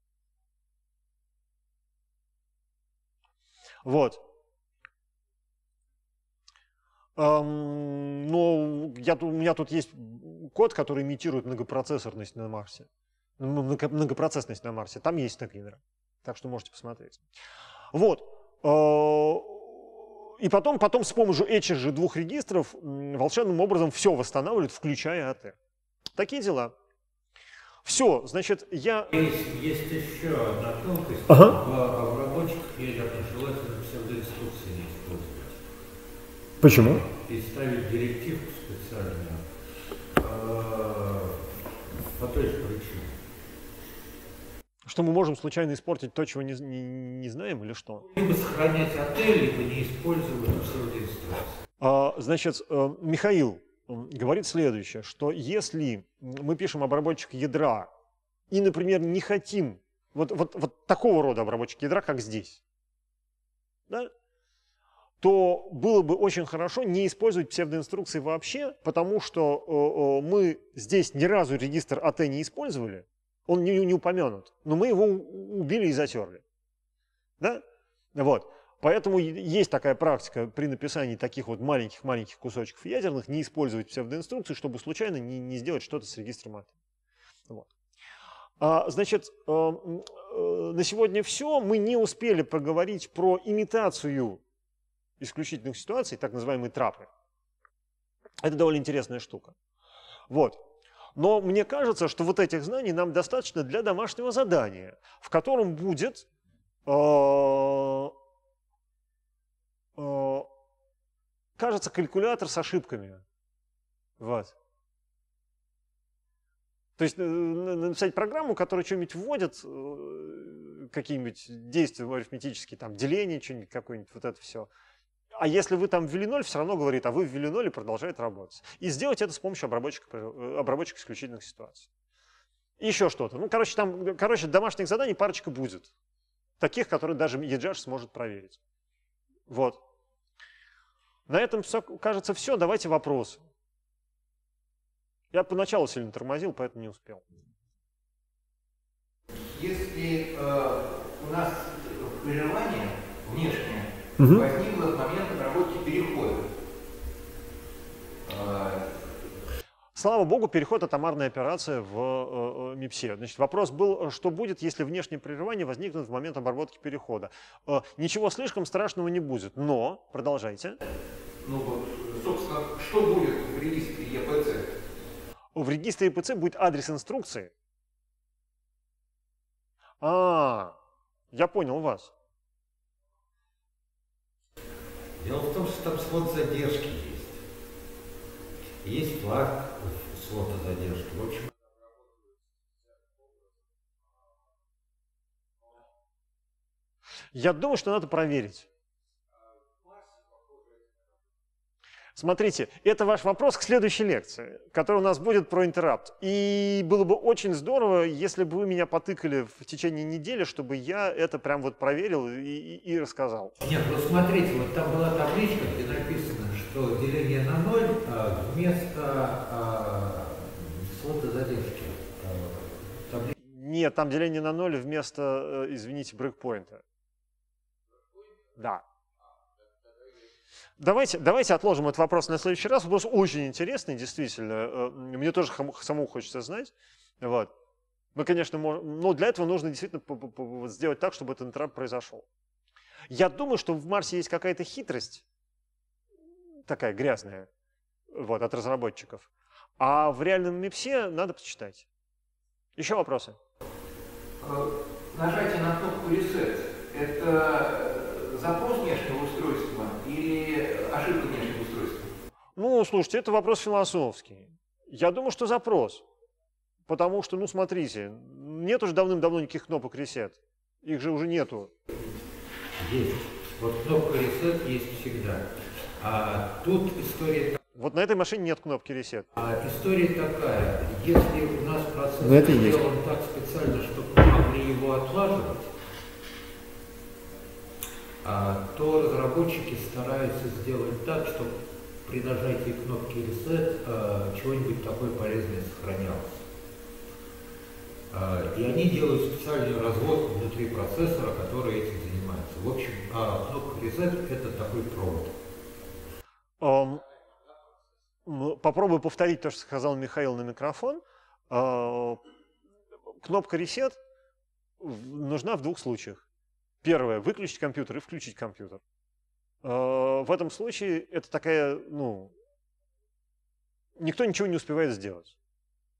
Вот. Но я, у меня тут есть код, который имитирует многопроцессорность на Марсе. Многопроцессность на Марсе. Там есть стеклинеры. Так что можете посмотреть. Вот. А, и потом, потом с помощью этих же двух регистров волшебным образом все восстанавливают, включая АТ. Такие дела. Все, значит, я... Есть, есть еще одна тонкость. Ага. В, а рабочих фирмах желательно псевдоинструкции не использовать. Почему? И ставить директивку специальную а, по той же причине. Что мы можем случайно испортить то, чего не, не, не знаем или что? Либо сохранять отель, либо не использовать псевдоинструкции. А, значит, э, Михаил, говорит следующее, что если мы пишем обработчик ядра и, например, не хотим вот, вот, вот такого рода обработчик ядра, как здесь, да, то было бы очень хорошо не использовать псевдоинструкции вообще, потому что мы здесь ни разу регистр АТ не использовали, он не, не упомянут, но мы его убили и затерли. Да? Вот. Поэтому есть такая практика при написании таких вот маленьких-маленьких кусочков ядерных не использовать псевдоинструкции, чтобы случайно не, не сделать что-то с регистром атомов. Вот. А, значит, э, э, на сегодня все. Мы не успели поговорить про имитацию исключительных ситуаций, так называемые трапы. Это довольно интересная штука. Вот. Но мне кажется, что вот этих знаний нам достаточно для домашнего задания, в котором будет э, Э, кажется, калькулятор с ошибками. Вот. То есть э, написать программу, которая что-нибудь вводит, э, какие-нибудь действия арифметические, там, деление, что-нибудь какое-нибудь, вот это все. А если вы там ввели ноль, все равно говорит, а вы ввели ноль и продолжает работать. И сделать это с помощью обработчика, обработчика исключительных ситуаций. И еще что-то. Ну, короче, там, короче, домашних заданий парочка будет. Таких, которые даже EJAR сможет проверить. Вот. На этом, все, кажется, все. Давайте вопрос. Я поначалу сильно тормозил, поэтому не успел. Если э, у нас прерывание внешнее угу. возникло в момент отработки перехода. Э, Слава богу, переход – атомарная операция в э, э, МИПСе. Значит, вопрос был, э, что будет, если внешнее прерывание возникнет в момент обработки перехода. Э, ничего слишком страшного не будет, но, продолжайте. Ну вот, собственно, что будет в регистре ЕПЦ? В регистре ЕПЦ будет адрес инструкции. А, я понял вас. Дело в том, что там слот задержки есть. Есть флаг слота задержки. В общем, Я думаю, что надо проверить. Смотрите, это ваш вопрос к следующей лекции, которая у нас будет про интерапт. И было бы очень здорово, если бы вы меня потыкали в течение недели, чтобы я это прям вот проверил и, и, и рассказал. Нет, ну смотрите, вот там была табличка, где написано, что деление на ноль а вместо а, слота задержки. Табли... Нет, там деление на ноль вместо, э, извините, брейкпоинта. Да. Давайте, давайте отложим этот вопрос на следующий раз. Вопрос очень интересный, действительно. Э, мне тоже самому хочется знать. Вот. Мы, конечно, можем, но для этого нужно действительно сделать так, чтобы этот интерап произошел. Я думаю, что в Марсе есть какая-то хитрость, такая грязная, вот, от разработчиков. А в реальном мипсе надо почитать. Еще вопросы? Э, нажатие на кнопку «Reset» — это запрос внешнего устройства или ошибка внешнего устройства? Ну, слушайте, это вопрос философский. Я думаю, что запрос. Потому что, ну, смотрите, нет уже давным-давно никаких кнопок ресет. Их же уже нету. Есть. Вот кнопка ресет есть всегда. А тут история... Вот на этой машине нет кнопки ресет. А история такая. Если у нас процесс сделан так специально, чтобы мы могли его отлаживать, а то разработчики стараются сделать так, чтобы при нажатии кнопки Reset а, чего-нибудь такое полезное сохранялось. А, и они делают специальную разводку внутри процессора, который этим занимается. В общем, кнопка Reset — это такой провод. попробую повторить то, что сказал Михаил на микрофон. кнопка Reset нужна в двух случаях. Первое, выключить компьютер и включить компьютер. Э, в этом случае это такая, ну, никто ничего не успевает сделать.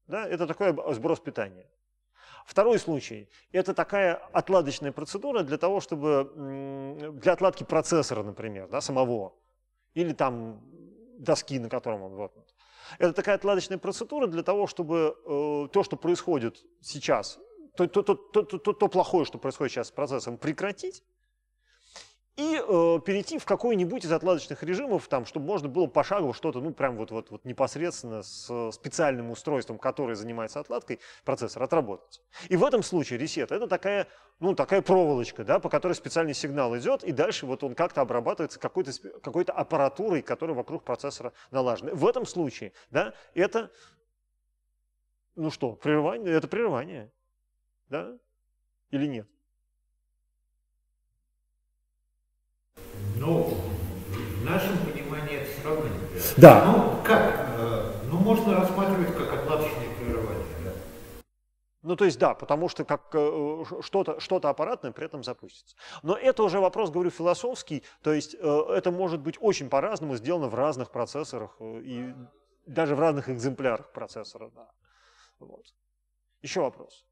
Да? Это такой сброс питания. Второй случай – это такая отладочная процедура для того, чтобы для отладки процессора, например, да, самого, или там доски, на котором он вот, Это такая отладочная процедура для того, чтобы э, то, что происходит сейчас то, то, то, то, то, то плохое, что происходит сейчас с процессом, прекратить и э, перейти в какой-нибудь из отладочных режимов, там, чтобы можно было пошагово что-то, ну, прям вот, вот, вот непосредственно с э, специальным устройством, которое занимается отладкой, процессор отработать. И в этом случае ресет — это такая, ну, такая проволочка, да, по которой специальный сигнал идет, и дальше вот он как-то обрабатывается какой-то какой аппаратурой, которая вокруг процессора налажена. В этом случае, да, это, ну что, прерывание, это прерывание да? Или нет? Ну, в нашем понимании это сравнение. Да. Ну, как? Э, ну, можно рассматривать как отладочное прерывание. Да? Ну, то есть да, потому что как э, что-то что аппаратное при этом запустится. Но это уже вопрос, говорю, философский, то есть э, это может быть очень по-разному сделано в разных процессорах и даже в разных экземплярах процессора. Да. Вот. Еще вопрос.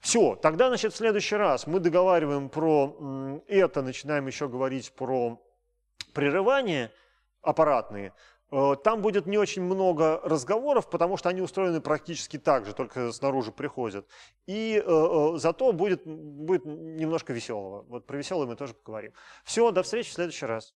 Все, тогда, значит, в следующий раз мы договариваем про это, начинаем еще говорить про прерывания аппаратные. Э, там будет не очень много разговоров, потому что они устроены практически так же, только снаружи приходят. И э, э зато будет, будет немножко веселого. Вот про веселое мы тоже поговорим. Все, до встречи в следующий раз.